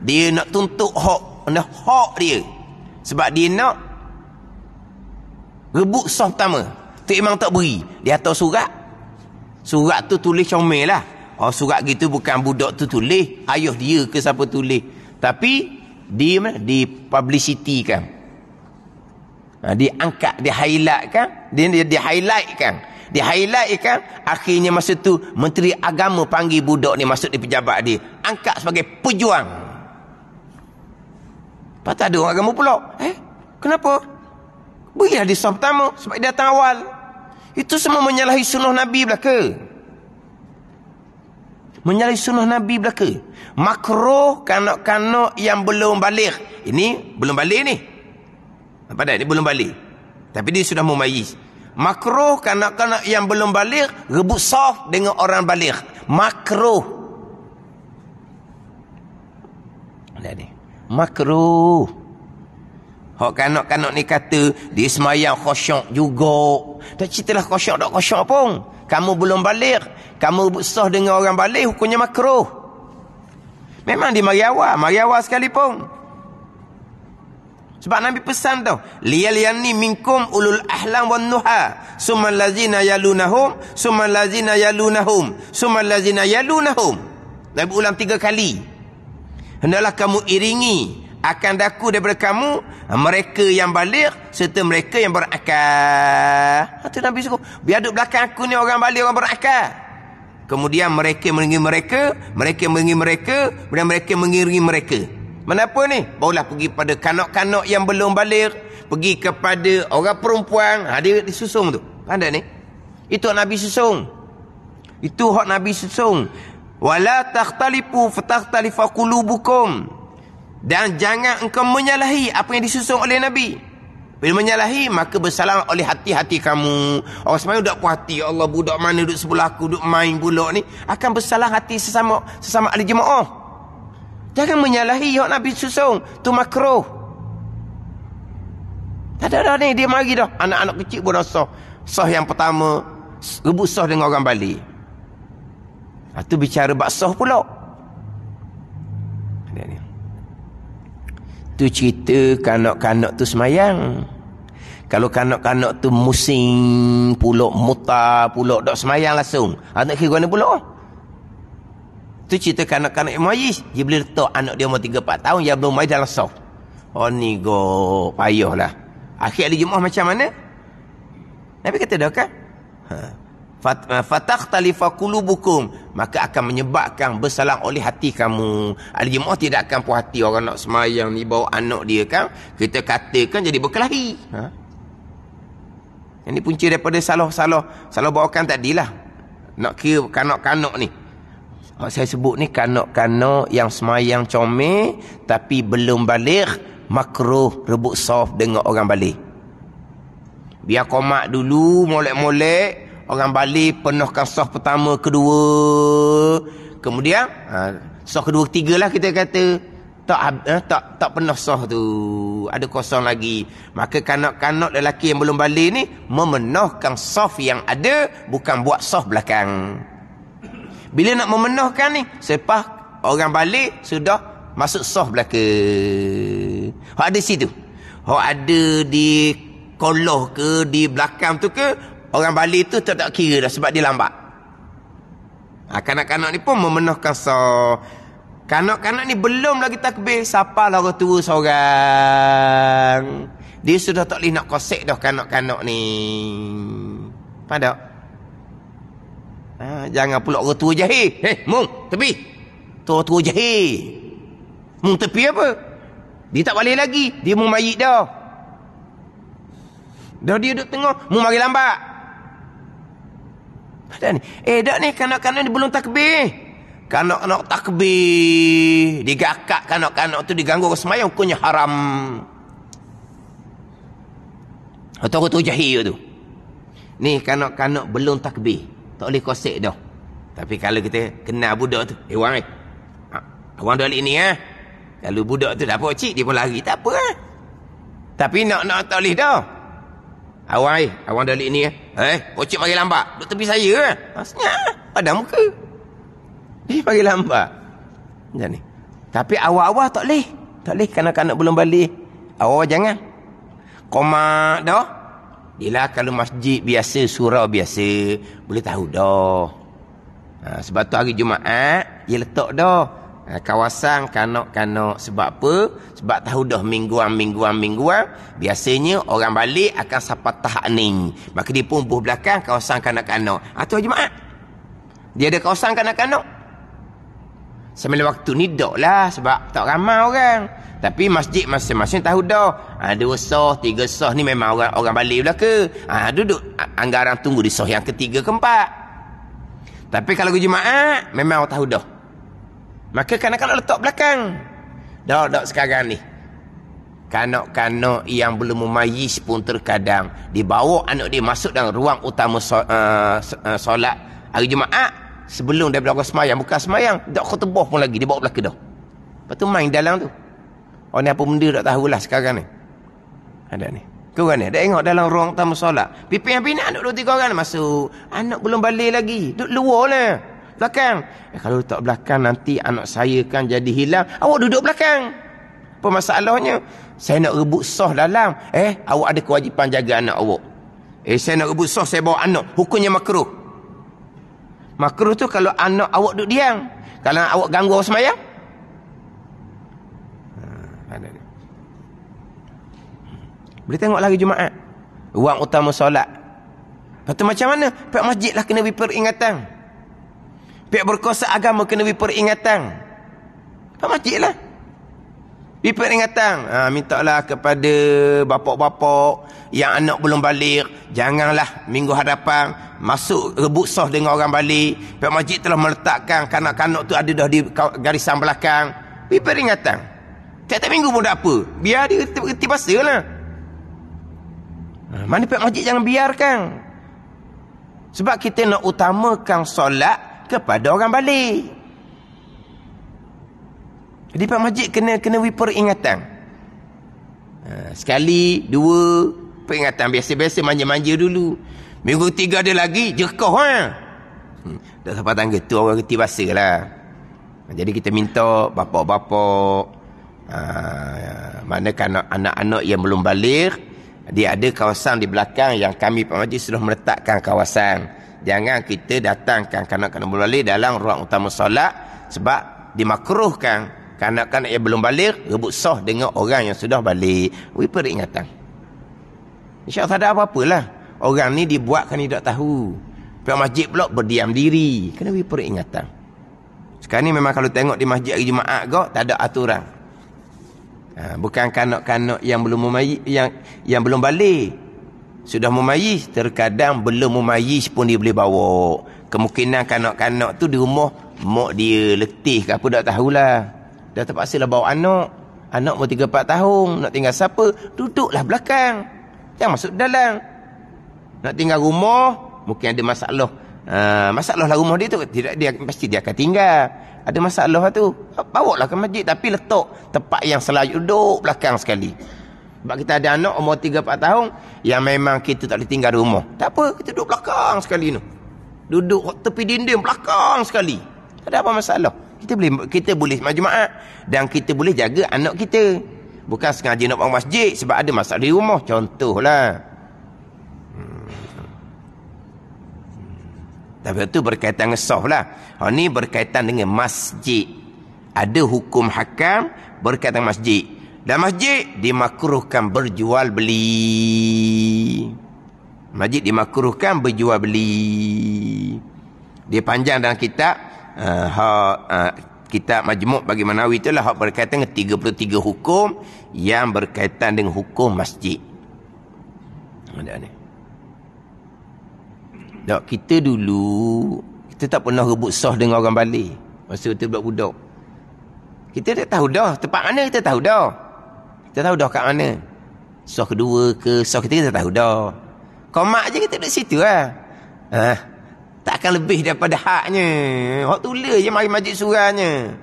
Dia nak tuntut hak. Nak hak dia. Sebab dia nak rebut soft pertama. Tu Imam tak beri. Dia hantar surat. Surat tu tulis comel lah. Oh surat gitu bukan budak tu tulis, ayah dia ke siapa tulis. Tapi di mana? Di publicity kan. Ha, diangkat, di highlight kan. Di, di, di highlight kan. Di highlight kan. Akhirnya masa tu Menteri Agama panggil budak ni masuk di pejabat dia. Angkat sebagai pejuang. Lepas tu ada orang agama pula. Eh? Kenapa? Berilah di soal pertama sebab dia datang awal. Itu semua menyalahi sunnah Nabi belaka. ke? menyalahi sunnah Nabi belaka. Makruh kanak-kanak yang belum balik. Ini belum balik ni. Padahal ini belum balik. Tapi dia sudah memayis. Makruh kanak-kanak yang belum balik, rebut saf dengan orang balik. Makruh. Lihat ni. Makruh. Hak kanak-kanak ni kata, dia semayang khosyok juga. Tak ceritalah khosyok tak khosyok pun kamu belum balik kamu sah dengan orang balik hukumnya makruh memang di mari awal mari awal sekalipun sebab Nabi pesan tau liyal yani minkum ulul ahlam wan nuha summal ladzina yalunahum summal ladzina yalunahum summal ladzina yalunahum Nabi ulang tiga kali hendaklah kamu iringi akan daku daripada kamu mereka yang balik serta mereka yang berakal. Itu ha, Nabi suruh. Biar duduk belakang aku ni orang balik, orang berakal. Kemudian mereka mengiringi mereka, mereka mengiringi mereka, kemudian mereka mengiringi mereka. Mana apa ni? Barulah pergi pada kanak-kanak yang belum balik. Pergi kepada orang perempuan. Ha, dia disusung tu. Anda ni? Itu Nabi susung. Itu hak Nabi susung. Wala takhtalipu fatakhtalifakulubukum. Wala takhtalipu dan jangan engkau menyalahi apa yang disusun oleh Nabi. Bila menyalahi, maka bersalah oleh hati-hati kamu. Orang sebenarnya duduk puas hati. Ya Allah budak mana duduk sebelah aku, duduk main pula ni. Akan bersalah hati sesama sesama ahli jemaah. Jangan menyalahi yang Nabi susung. tu makroh. Tak ada dah ni, dia mari dah. Anak-anak kecil pun soh soh yang pertama, rebut soh dengan orang Bali. Itu ha, bicara bak soh pula. Dia Tu cerita kanak-kanak tu semayang. Kalau kanak-kanak tu musing, pulak muta, pulak dok semayang langsung. Anak kira mana pulak? Tu cerita kanak-kanak yang majis. Dia boleh letak anak dia umur 3-4 tahun, dia belum majis dalam sof. Oh ni go, payuh lah. Akhir hari Jumat macam mana? Nabi kata dah kan? Ha. Eh, fatakh talifa qulubukum maka akan menyebabkan bersalang oleh hati kamu ahli jemaah tidak akan puas hati orang nak semayang ni bawa anak dia kan kita katakan jadi berkelahi ha? ini punca daripada salah-salah salah bawakan tadilah nak kira kanak-kanak ni Oh, saya sebut ni kanak-kanak yang semayang comel tapi belum balik makruh rebut soft dengan orang balik. Biar komak dulu molek-molek orang Bali penuhkan soh pertama, kedua. Kemudian ha, soh kedua, ketiga lah kita kata. Tak eh, tak tak penuh soh tu. Ada kosong lagi. Maka kanak-kanak lelaki yang belum Bali ni memenuhkan soh yang ada bukan buat soh belakang. Bila nak memenuhkan ni, sepah orang Bali sudah masuk soh belakang. Hak ada situ. Hak ada di koloh ke di belakang tu ke Orang Bali tu tak, tak kira dah sebab dia lambat. Ha, kanak-kanak ni pun memenuhkan so. Kanak-kanak ni belum lagi takbir. Siapa lah orang tua seorang. Dia sudah tak boleh nak kosek dah kanak-kanak ni. Padahal. Ha, jangan pula orang tua jahil. Eh, mung, tepi. Tu orang tua jahil. Mung tepi apa? Dia tak balik lagi. Dia mung mayik dah. Dah dia duduk tengok Mung mari lambat. Dan, eh dak ni kanak-kanak ni belum takbir. Kanak-kanak takbir, digakak kanak-kanak tu diganggu ke semayang hukumnya haram. Atau tu jahil tu. Ni kanak-kanak belum takbir. Tak boleh kosek dah. Tapi kalau kita kenal budak tu, eh wang eh. Awang ha, dah ni eh. Kalau budak tu dah apa cik, dia pun lari. Tak apa eh. Tapi nak-nak tak boleh dah. Awang eh, awang dah ni eh. Eh, pocik panggil lambat. Duduk tepi saya kan? Eh? Ah, Maksudnya, eh? padang muka. Eh, panggil lambat. Macam ni. Tapi awal-awal tak boleh. Tak boleh kanak-kanak belum balik. Awal-awal jangan. Komak dah. Yelah kalau masjid biasa, surau biasa, boleh tahu dah. Ha, sebab tu hari Jumaat, dia letak dah. Ha, kawasan kanak-kanak sebab apa sebab tahu dah mingguan mingguan mingguan biasanya orang balik akan sapa tahning maka dia pun belakang kawasan kanak-kanak atau ha, jemaah dia ada kawasan kanak-kanak sambil waktu ni dok lah sebab tak ramai orang tapi masjid masing-masing tahu dah ha, dua tiga soh ni memang orang orang balik pula ke ha, duduk anggaran tunggu di soh yang ketiga keempat tapi kalau jemaah memang tahu dah Maka kanak-kanak letak belakang. Dah dah sekarang ni. Kanak-kanak yang belum memayis pun terkadang dibawa anak dia masuk dalam ruang utama so, uh, so, uh, solat hari Jumaat sebelum dia berlaku semayang. Bukan semayang. Dia khutbah pun lagi. Dia bawa belakang dah. Lepas tu main dalam tu. Orang oh, ni apa benda tak tahulah sekarang ni. Ada ni. Kau kan ni. Dia tengok dalam ruang utama solat. Pipin yang pinak anak dua tiga orang masuk. Anak belum balik lagi. Duduk luar lah belakang. Eh, kalau letak belakang nanti anak saya kan jadi hilang. Awak duduk belakang. Apa masalahnya? Saya nak rebut soh dalam. Eh, awak ada kewajipan jaga anak awak. Eh, saya nak rebut soh, saya bawa anak. Hukumnya makruh. Makruh tu kalau anak awak duduk diam. Kalau awak ganggu awak semayang. Ha, Boleh tengok lagi Jumaat. Ruang utama solat. Lepas macam mana? Pihak masjid lah kena beri peringatan. Pihak berkuasa agama kena beri peringatan. Apa kan makcik lah. Beri peringatan. Ha, minta lah kepada bapak-bapak yang anak belum balik. Janganlah minggu hadapan masuk rebut soh dengan orang balik. Pihak makcik telah meletakkan kanak-kanak tu ada dah di garisan belakang. Beri peringatan. Tiap-tiap minggu pun tak apa. Biar dia reti-reti pasal lah. Ha, mana pihak masjid jangan biarkan. Sebab kita nak utamakan solat kepada orang balik jadi Pak Majid kena kena wiper ingatan ha, sekali dua peringatan biasa-biasa manja-manja dulu minggu tiga ada lagi jerkoh ha? hmm, tak sampai tangga tu orang kerti basa lah ha, jadi kita minta bapak-bapak ha, mana kan anak-anak yang belum balik dia ada kawasan di belakang yang kami Pak Majid sudah meletakkan kawasan jangan kita datangkan kanak-kanak belum balik dalam ruang utama solat sebab dimakruhkan kanak-kanak yang belum balik rebut soh dengan orang yang sudah balik beri peringatan Allah tak ada apa-apalah orang ni dibuatkan tidak tahu pihak masjid pula berdiam diri kena beri peringatan sekarang ni memang kalau tengok di masjid hari Jumaat kau tak ada aturan ha, bukan kanak-kanak yang belum memayi, yang yang belum balik sudah memayis Terkadang belum memayis pun dia boleh bawa Kemungkinan kanak-kanak tu di rumah Mak dia letih ke apa tak tahulah Dah terpaksa lah bawa anak Anak mau 3-4 tahun Nak tinggal siapa Duduklah belakang Jangan masuk dalam Nak tinggal rumah Mungkin ada masalah uh, Masalah lah rumah dia tu Tidak dia Pasti dia akan tinggal Ada masalah tu Bawa lah ke masjid Tapi letak Tempat yang selayu duduk Belakang sekali sebab kita ada anak umur 3-4 tahun Yang memang kita tak boleh tinggal rumah Tak apa, kita duduk belakang sekali ni Duduk tepi dinding belakang sekali Tak ada apa masalah Kita boleh kita boleh maju Jumaat Dan kita boleh jaga anak kita Bukan sengaja nak bangun masjid Sebab ada masalah di rumah Contohlah hmm. Tapi itu berkaitan dengan soh lah. Ha, ini berkaitan dengan masjid. Ada hukum hakam berkaitan masjid. Dan masjid dimakruhkan berjual beli. Masjid dimakruhkan berjual beli. Dia panjang dalam kitab. Uh, ha, uh, kitab majmuk bagi manawi itulah hak berkaitan dengan 33 hukum yang berkaitan dengan hukum masjid. Ada ni. Dok kita dulu kita tak pernah rebut sah dengan orang Bali masa kita budak-budak. Kita tak tahu dah tempat mana kita tahu dah. Kita tahu dah kat mana. Soh kedua ke soh ketiga kita tahu dah. Komak je kita duduk situ lah. Ha? ha? Takkan lebih daripada haknya. Hak tula je mari majlis suranya.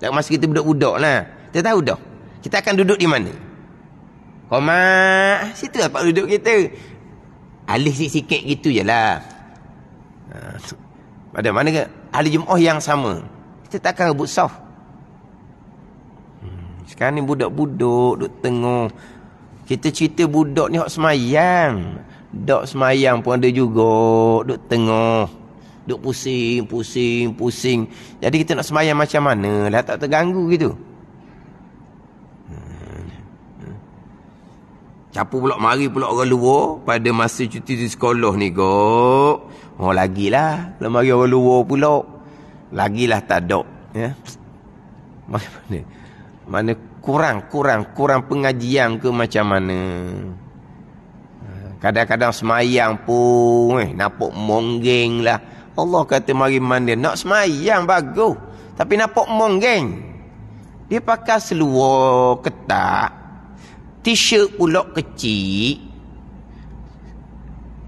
Dan masa kita budak-budak lah. Kita tahu dah. Kita akan duduk di mana. Komak. Situ lah tempat duduk kita. Alih sikit-sikit gitu je lah. Ha. Pada mana ke? Ahli Jum'ah yang sama. Kita takkan rebut soh. Sekarang ni budak-budak duk tengok. Kita cerita budak ni hok semayang. Dok semayang pun ada juga duk tengok. Duk pusing, pusing, pusing. Jadi kita nak semayang macam mana? Lah tak terganggu gitu. Hmm. Capu pulak mari pulak orang luar pada masa cuti di sekolah ni kok. Oh lah, Kalau mari orang luar pula. Lagilah tak dok. Ya. Macam mana? mana kurang kurang kurang pengajian ke macam mana kadang-kadang semayang pun eh, nampak monggeng lah Allah kata mari mandi nak semayang bagus tapi nampak monggeng dia pakai seluar ketat t-shirt pulak kecil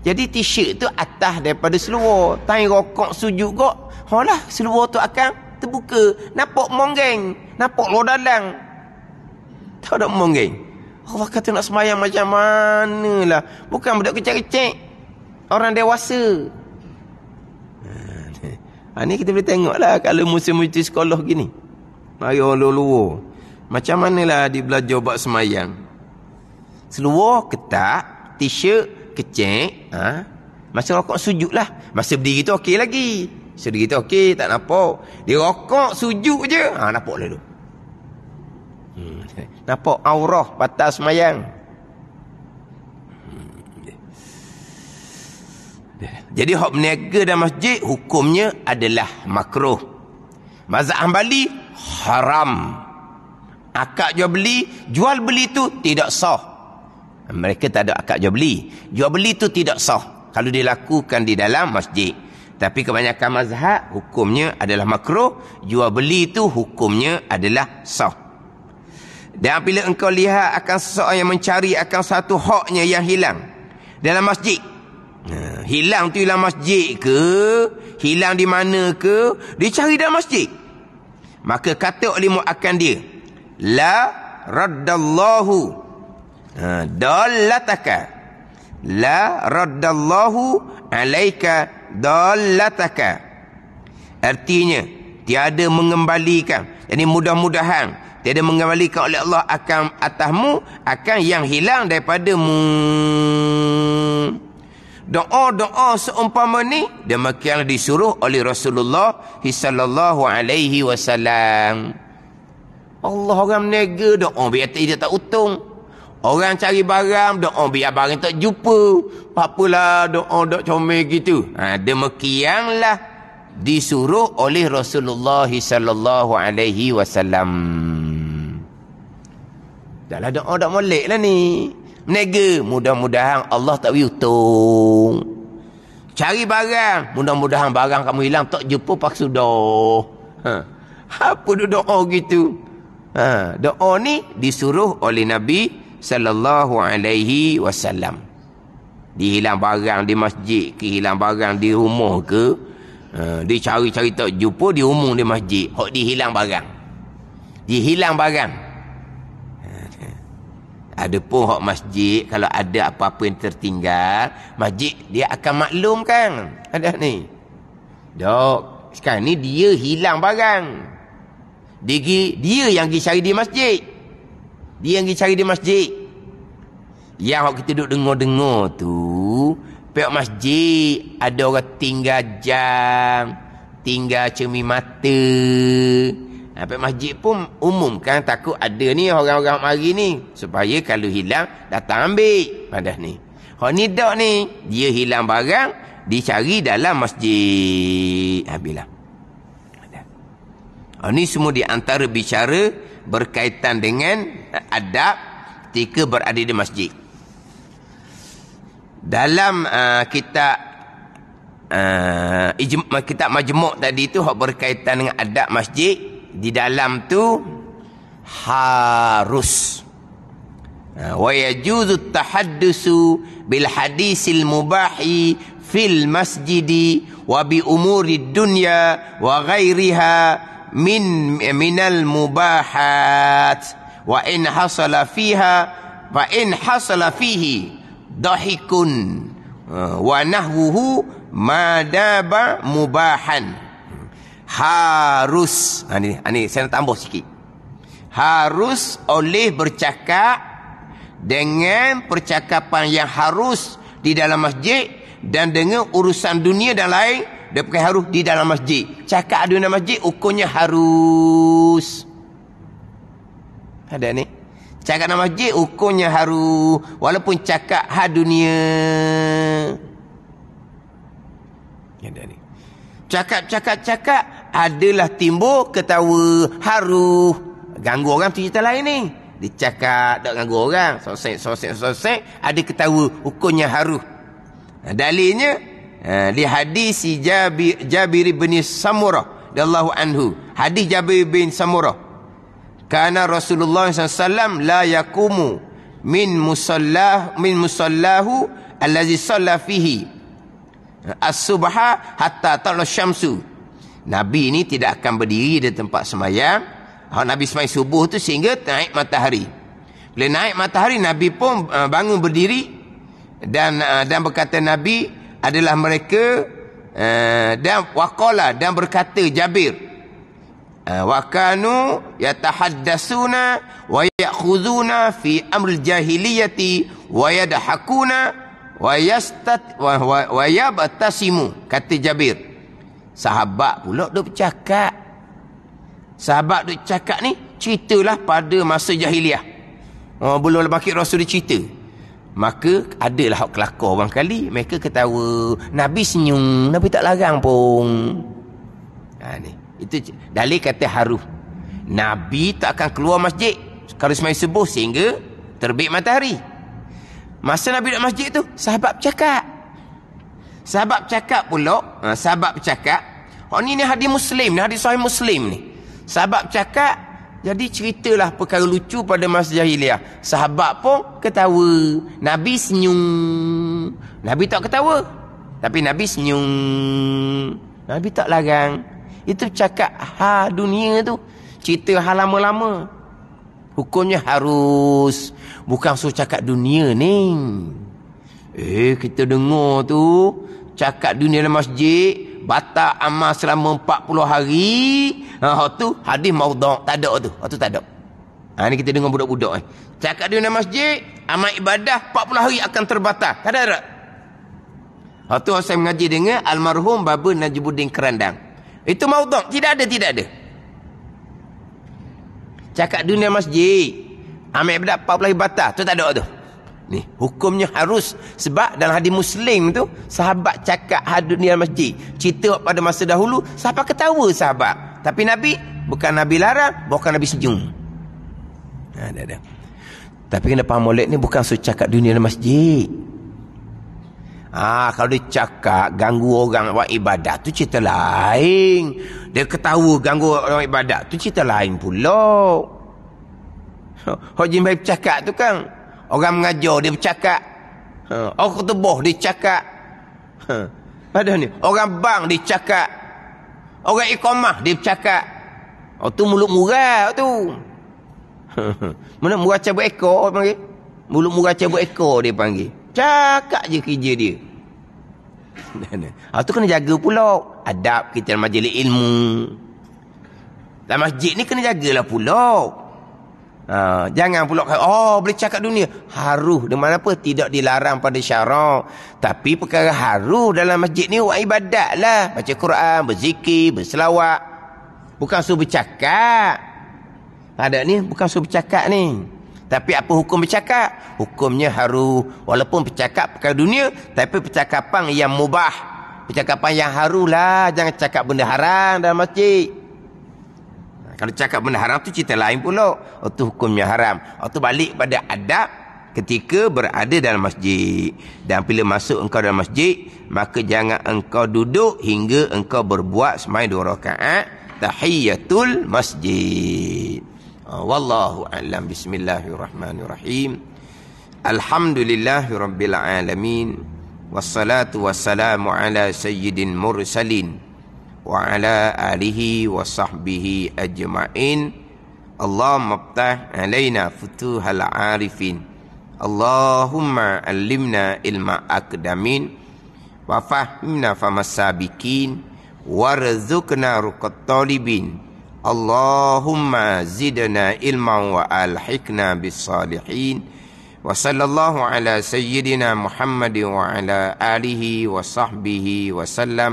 jadi t-shirt tu atas daripada seluar tanya rokok sujud kok Halah seluar tu akan terbuka nampak monggeng nampak lor dalang tak ada monggeng Allah kata nak semayang macam mana lah? bukan budak kecil-kecil orang dewasa ha, ni kita boleh tengok lah kalau musim-musim sekolah gini mari orang luar-luar macam manalah dia belajar buat semayang seluar ketak t-shirt kecil ha? masa rokok sujud lah masa berdiri tu okey lagi So dia kata okey tak nampak. Dia rokok sujud je. Ha nampak lah tu. Hmm. Nampak aurah patah semayang. Hmm. Jadi hak berniaga dalam masjid hukumnya adalah makruh. Mazhab Hambali haram. Akad jual beli, jual beli tu tidak sah. Mereka tak ada akad jual beli. Jual beli tu tidak sah kalau dilakukan di dalam masjid. Tapi kebanyakan mazhab hukumnya adalah makruh, jual beli itu hukumnya adalah sah. Dan apabila engkau lihat akan seseorang yang mencari akan satu haknya yang hilang dalam masjid. Ha, hilang tu hilang masjid ke? Hilang di mana ke? Dicari dalam masjid. Maka kata oleh muakkan dia, la raddallahu ha, dallataka la raddallahu alaika dallataka artinya tiada mengembalikan jadi mudah-mudahan tiada mengembalikan oleh Allah akan atasmu akan yang hilang daripada mu doa doa seumpama ni demikian disuruh oleh Rasulullah sallallahu alaihi wasallam Allah orang menega doa biar dia tak untung Orang cari barang, doa oh, biar barang tak jumpa. Apalah doa tak oh, comel gitu. Ha, demikianlah disuruh oleh Rasulullah sallallahu alaihi wasallam. Dahlah doa tak oh, molek lah ni. Menega, mudah-mudahan Allah tak beruntung. Cari barang, mudah-mudahan barang kamu hilang tak jumpa pak sudah. Ha. Apa doa gitu? Ha, doa ni disuruh oleh Nabi sallallahu alaihi wasallam. Dihilang barang di masjid, kehilang barang di rumah ke, uh, dicari-cari tak jumpa di rumah di masjid, hok dihilang barang. Dihilang barang. Eh, ada pun hok masjid kalau ada apa-apa yang tertinggal, masjid dia akan maklumkan. Ada ni. Dok, sekarang ni dia hilang barang. Dia dia yang pergi cari di masjid. Dia yang pergi cari di masjid. Yang kita duduk dengar-dengar tu, pihak masjid ada orang tinggal jam, tinggal cermin mata. Ha, pihak masjid pun umum kan takut ada ni orang-orang mari ni. Supaya kalau hilang, datang ambil padah ni. Kalau ni tak ni, dia hilang barang, dicari dalam masjid. Habislah. Ini semua di antara bicara berkaitan dengan adab ketika berada di masjid. Dalam uh, kita uh, ijma, kitab majmuk tadi itu hak berkaitan dengan adab masjid di dalam tu harus uh, wa yajuzu tahaddusu bil hadisil mubahi fil masjidi wa bi umuri dunya wa ghairiha min minal mubahat wa in hasala fiha wa in hasala fihi dahikun uh, wa nahwuhu madaba mubahan harus ini, ha, ani ha, saya nak tambah sikit harus oleh bercakap dengan percakapan yang harus di dalam masjid dan dengan urusan dunia dan lain dia pakai harus di dalam masjid. Cakap ada dalam masjid, ukurnya harus. Ada ni? Cakap dalam masjid, ukurnya harus. Walaupun cakap hadunia. Ada ni? Cakap, cakap, cakap. Adalah timbul ketawa harus. Ganggu orang cerita lain ni. Dia cakap, tak ganggu orang. Sosek, sosek, sosek. Ada ketawa, ukurnya harus. dalinya di ha, hadis Jabir, Jabir bin Samurah radhiyallahu anhu. Hadis Jabir bin Samurah. Karena Rasulullah SAW la yakumu min musallah min musallahu allazi salla fihi as-subha hatta tala syamsu. Nabi ini tidak akan berdiri di tempat semayang. Hal Nabi semayang subuh tu sehingga naik matahari. Bila naik matahari Nabi pun eh, bangun berdiri dan eh, dan berkata Nabi adalah mereka uh, dan waqala dan berkata Jabir eh, waqanu yatahaddasuna wa ya'khuzuna fi amril jahiliyati wa yadhakuna wa yastat wa yabtasimu kata Jabir sahabat pula duk bercakap sahabat duk cakap ni ceritalah pada masa jahiliah oh, belum lagi rasul dicerita Maka adalah hak kelakar orang kali Mereka ketawa Nabi senyum Nabi tak larang pun ha, ni. Itu dalil kata haruf Nabi tak akan keluar masjid Kalau semuanya sebuah sehingga Terbit matahari Masa Nabi nak masjid tu Sahabat bercakap Sahabat bercakap pula ha, Sahabat bercakap Oh ni ni hadis Muslim ni hadis Sahih Muslim ni Sahabat bercakap jadi ceritalah perkara lucu pada masa jahiliah. Sahabat pun ketawa. Nabi senyum. Nabi tak ketawa. Tapi Nabi senyum. Nabi tak larang. Itu cakap ha dunia tu. Cerita hal lama-lama. Hukumnya harus. Bukan suruh cakap dunia ni. Eh, kita dengar tu. Cakap dunia dalam masjid batak amal selama 40 hari ha tu hadis maudhu' tak ada tu tu tak ada ha ni kita dengar budak-budak eh cakap di dalam masjid amal ibadah 40 hari akan terbatal tak ada tak ha tu saya mengaji dengan almarhum baba najibuddin kerandang itu maudhu' tidak ada tidak ada cakap dunia masjid ambil ibadah 40 hari batal tu tak ada tu Ni, hukumnya harus sebab dalam hadis Muslim tu sahabat cakap hadud di masjid. Cerita pada masa dahulu siapa ketawa sahabat. Tapi Nabi bukan Nabi larang, bukan Nabi senyum. Ha, dah, dah. Tapi kena faham molek ni bukan so cakap dunia dalam masjid. Ah ha, kalau dia cakap ganggu orang buat ibadat tu cerita lain. Dia ketawa ganggu orang ibadat tu cerita lain pula. Hojim ha, baik cakap tu kan. Orang mengajar dia bercakap. Ha. Orang ketubuh dia cakap. Ha. Padahal ni. Orang bang dia cakap. Orang ikhomah dia bercakap. Orang ha, tu mulut murah tu. Ha, ha. Mulut murah cabut ekor orang panggil. Mulut murah cabut ekor dia panggil. Cakap je kerja dia. Orang tu kena jaga pula. Adab kita dalam majlis ilmu. Dalam masjid ni kena jagalah pulak. Ha, jangan pula kata, oh boleh cakap dunia. Haruh di mana apa? Tidak dilarang pada syarak. Tapi perkara haruh dalam masjid ni, buat ibadat lah. Baca Quran, berzikir, berselawat. Bukan suruh bercakap. Ada ni, bukan suruh bercakap ni. Tapi apa hukum bercakap? Hukumnya haruh. Walaupun bercakap perkara dunia, tapi percakapan yang mubah. Percakapan yang haruh lah. Jangan cakap benda haram dalam masjid. Kalau cakap benda haram tu cerita lain pula. Itu oh, hukumnya haram. Itu oh, balik pada adab ketika berada dalam masjid. Dan bila masuk engkau dalam masjid, maka jangan engkau duduk hingga engkau berbuat semai dua rakaat tahiyatul masjid. Oh, wallahu a'lam bismillahirrahmanirrahim. Alhamdulillahirabbil alamin. Wassalatu wassalamu ala sayyidin mursalin. وعلى آله وصحبه أجمعين اللهم افتح علينا فتوح العارفين اللهم علمنا علم أقدمين وفهمنا فهم السابقين وارزقنا رقى الطالبين اللهم زدنا علما وألحقنا بالصالحين وصلى الله على سيدنا محمد وعلى آله وصحبه وسلم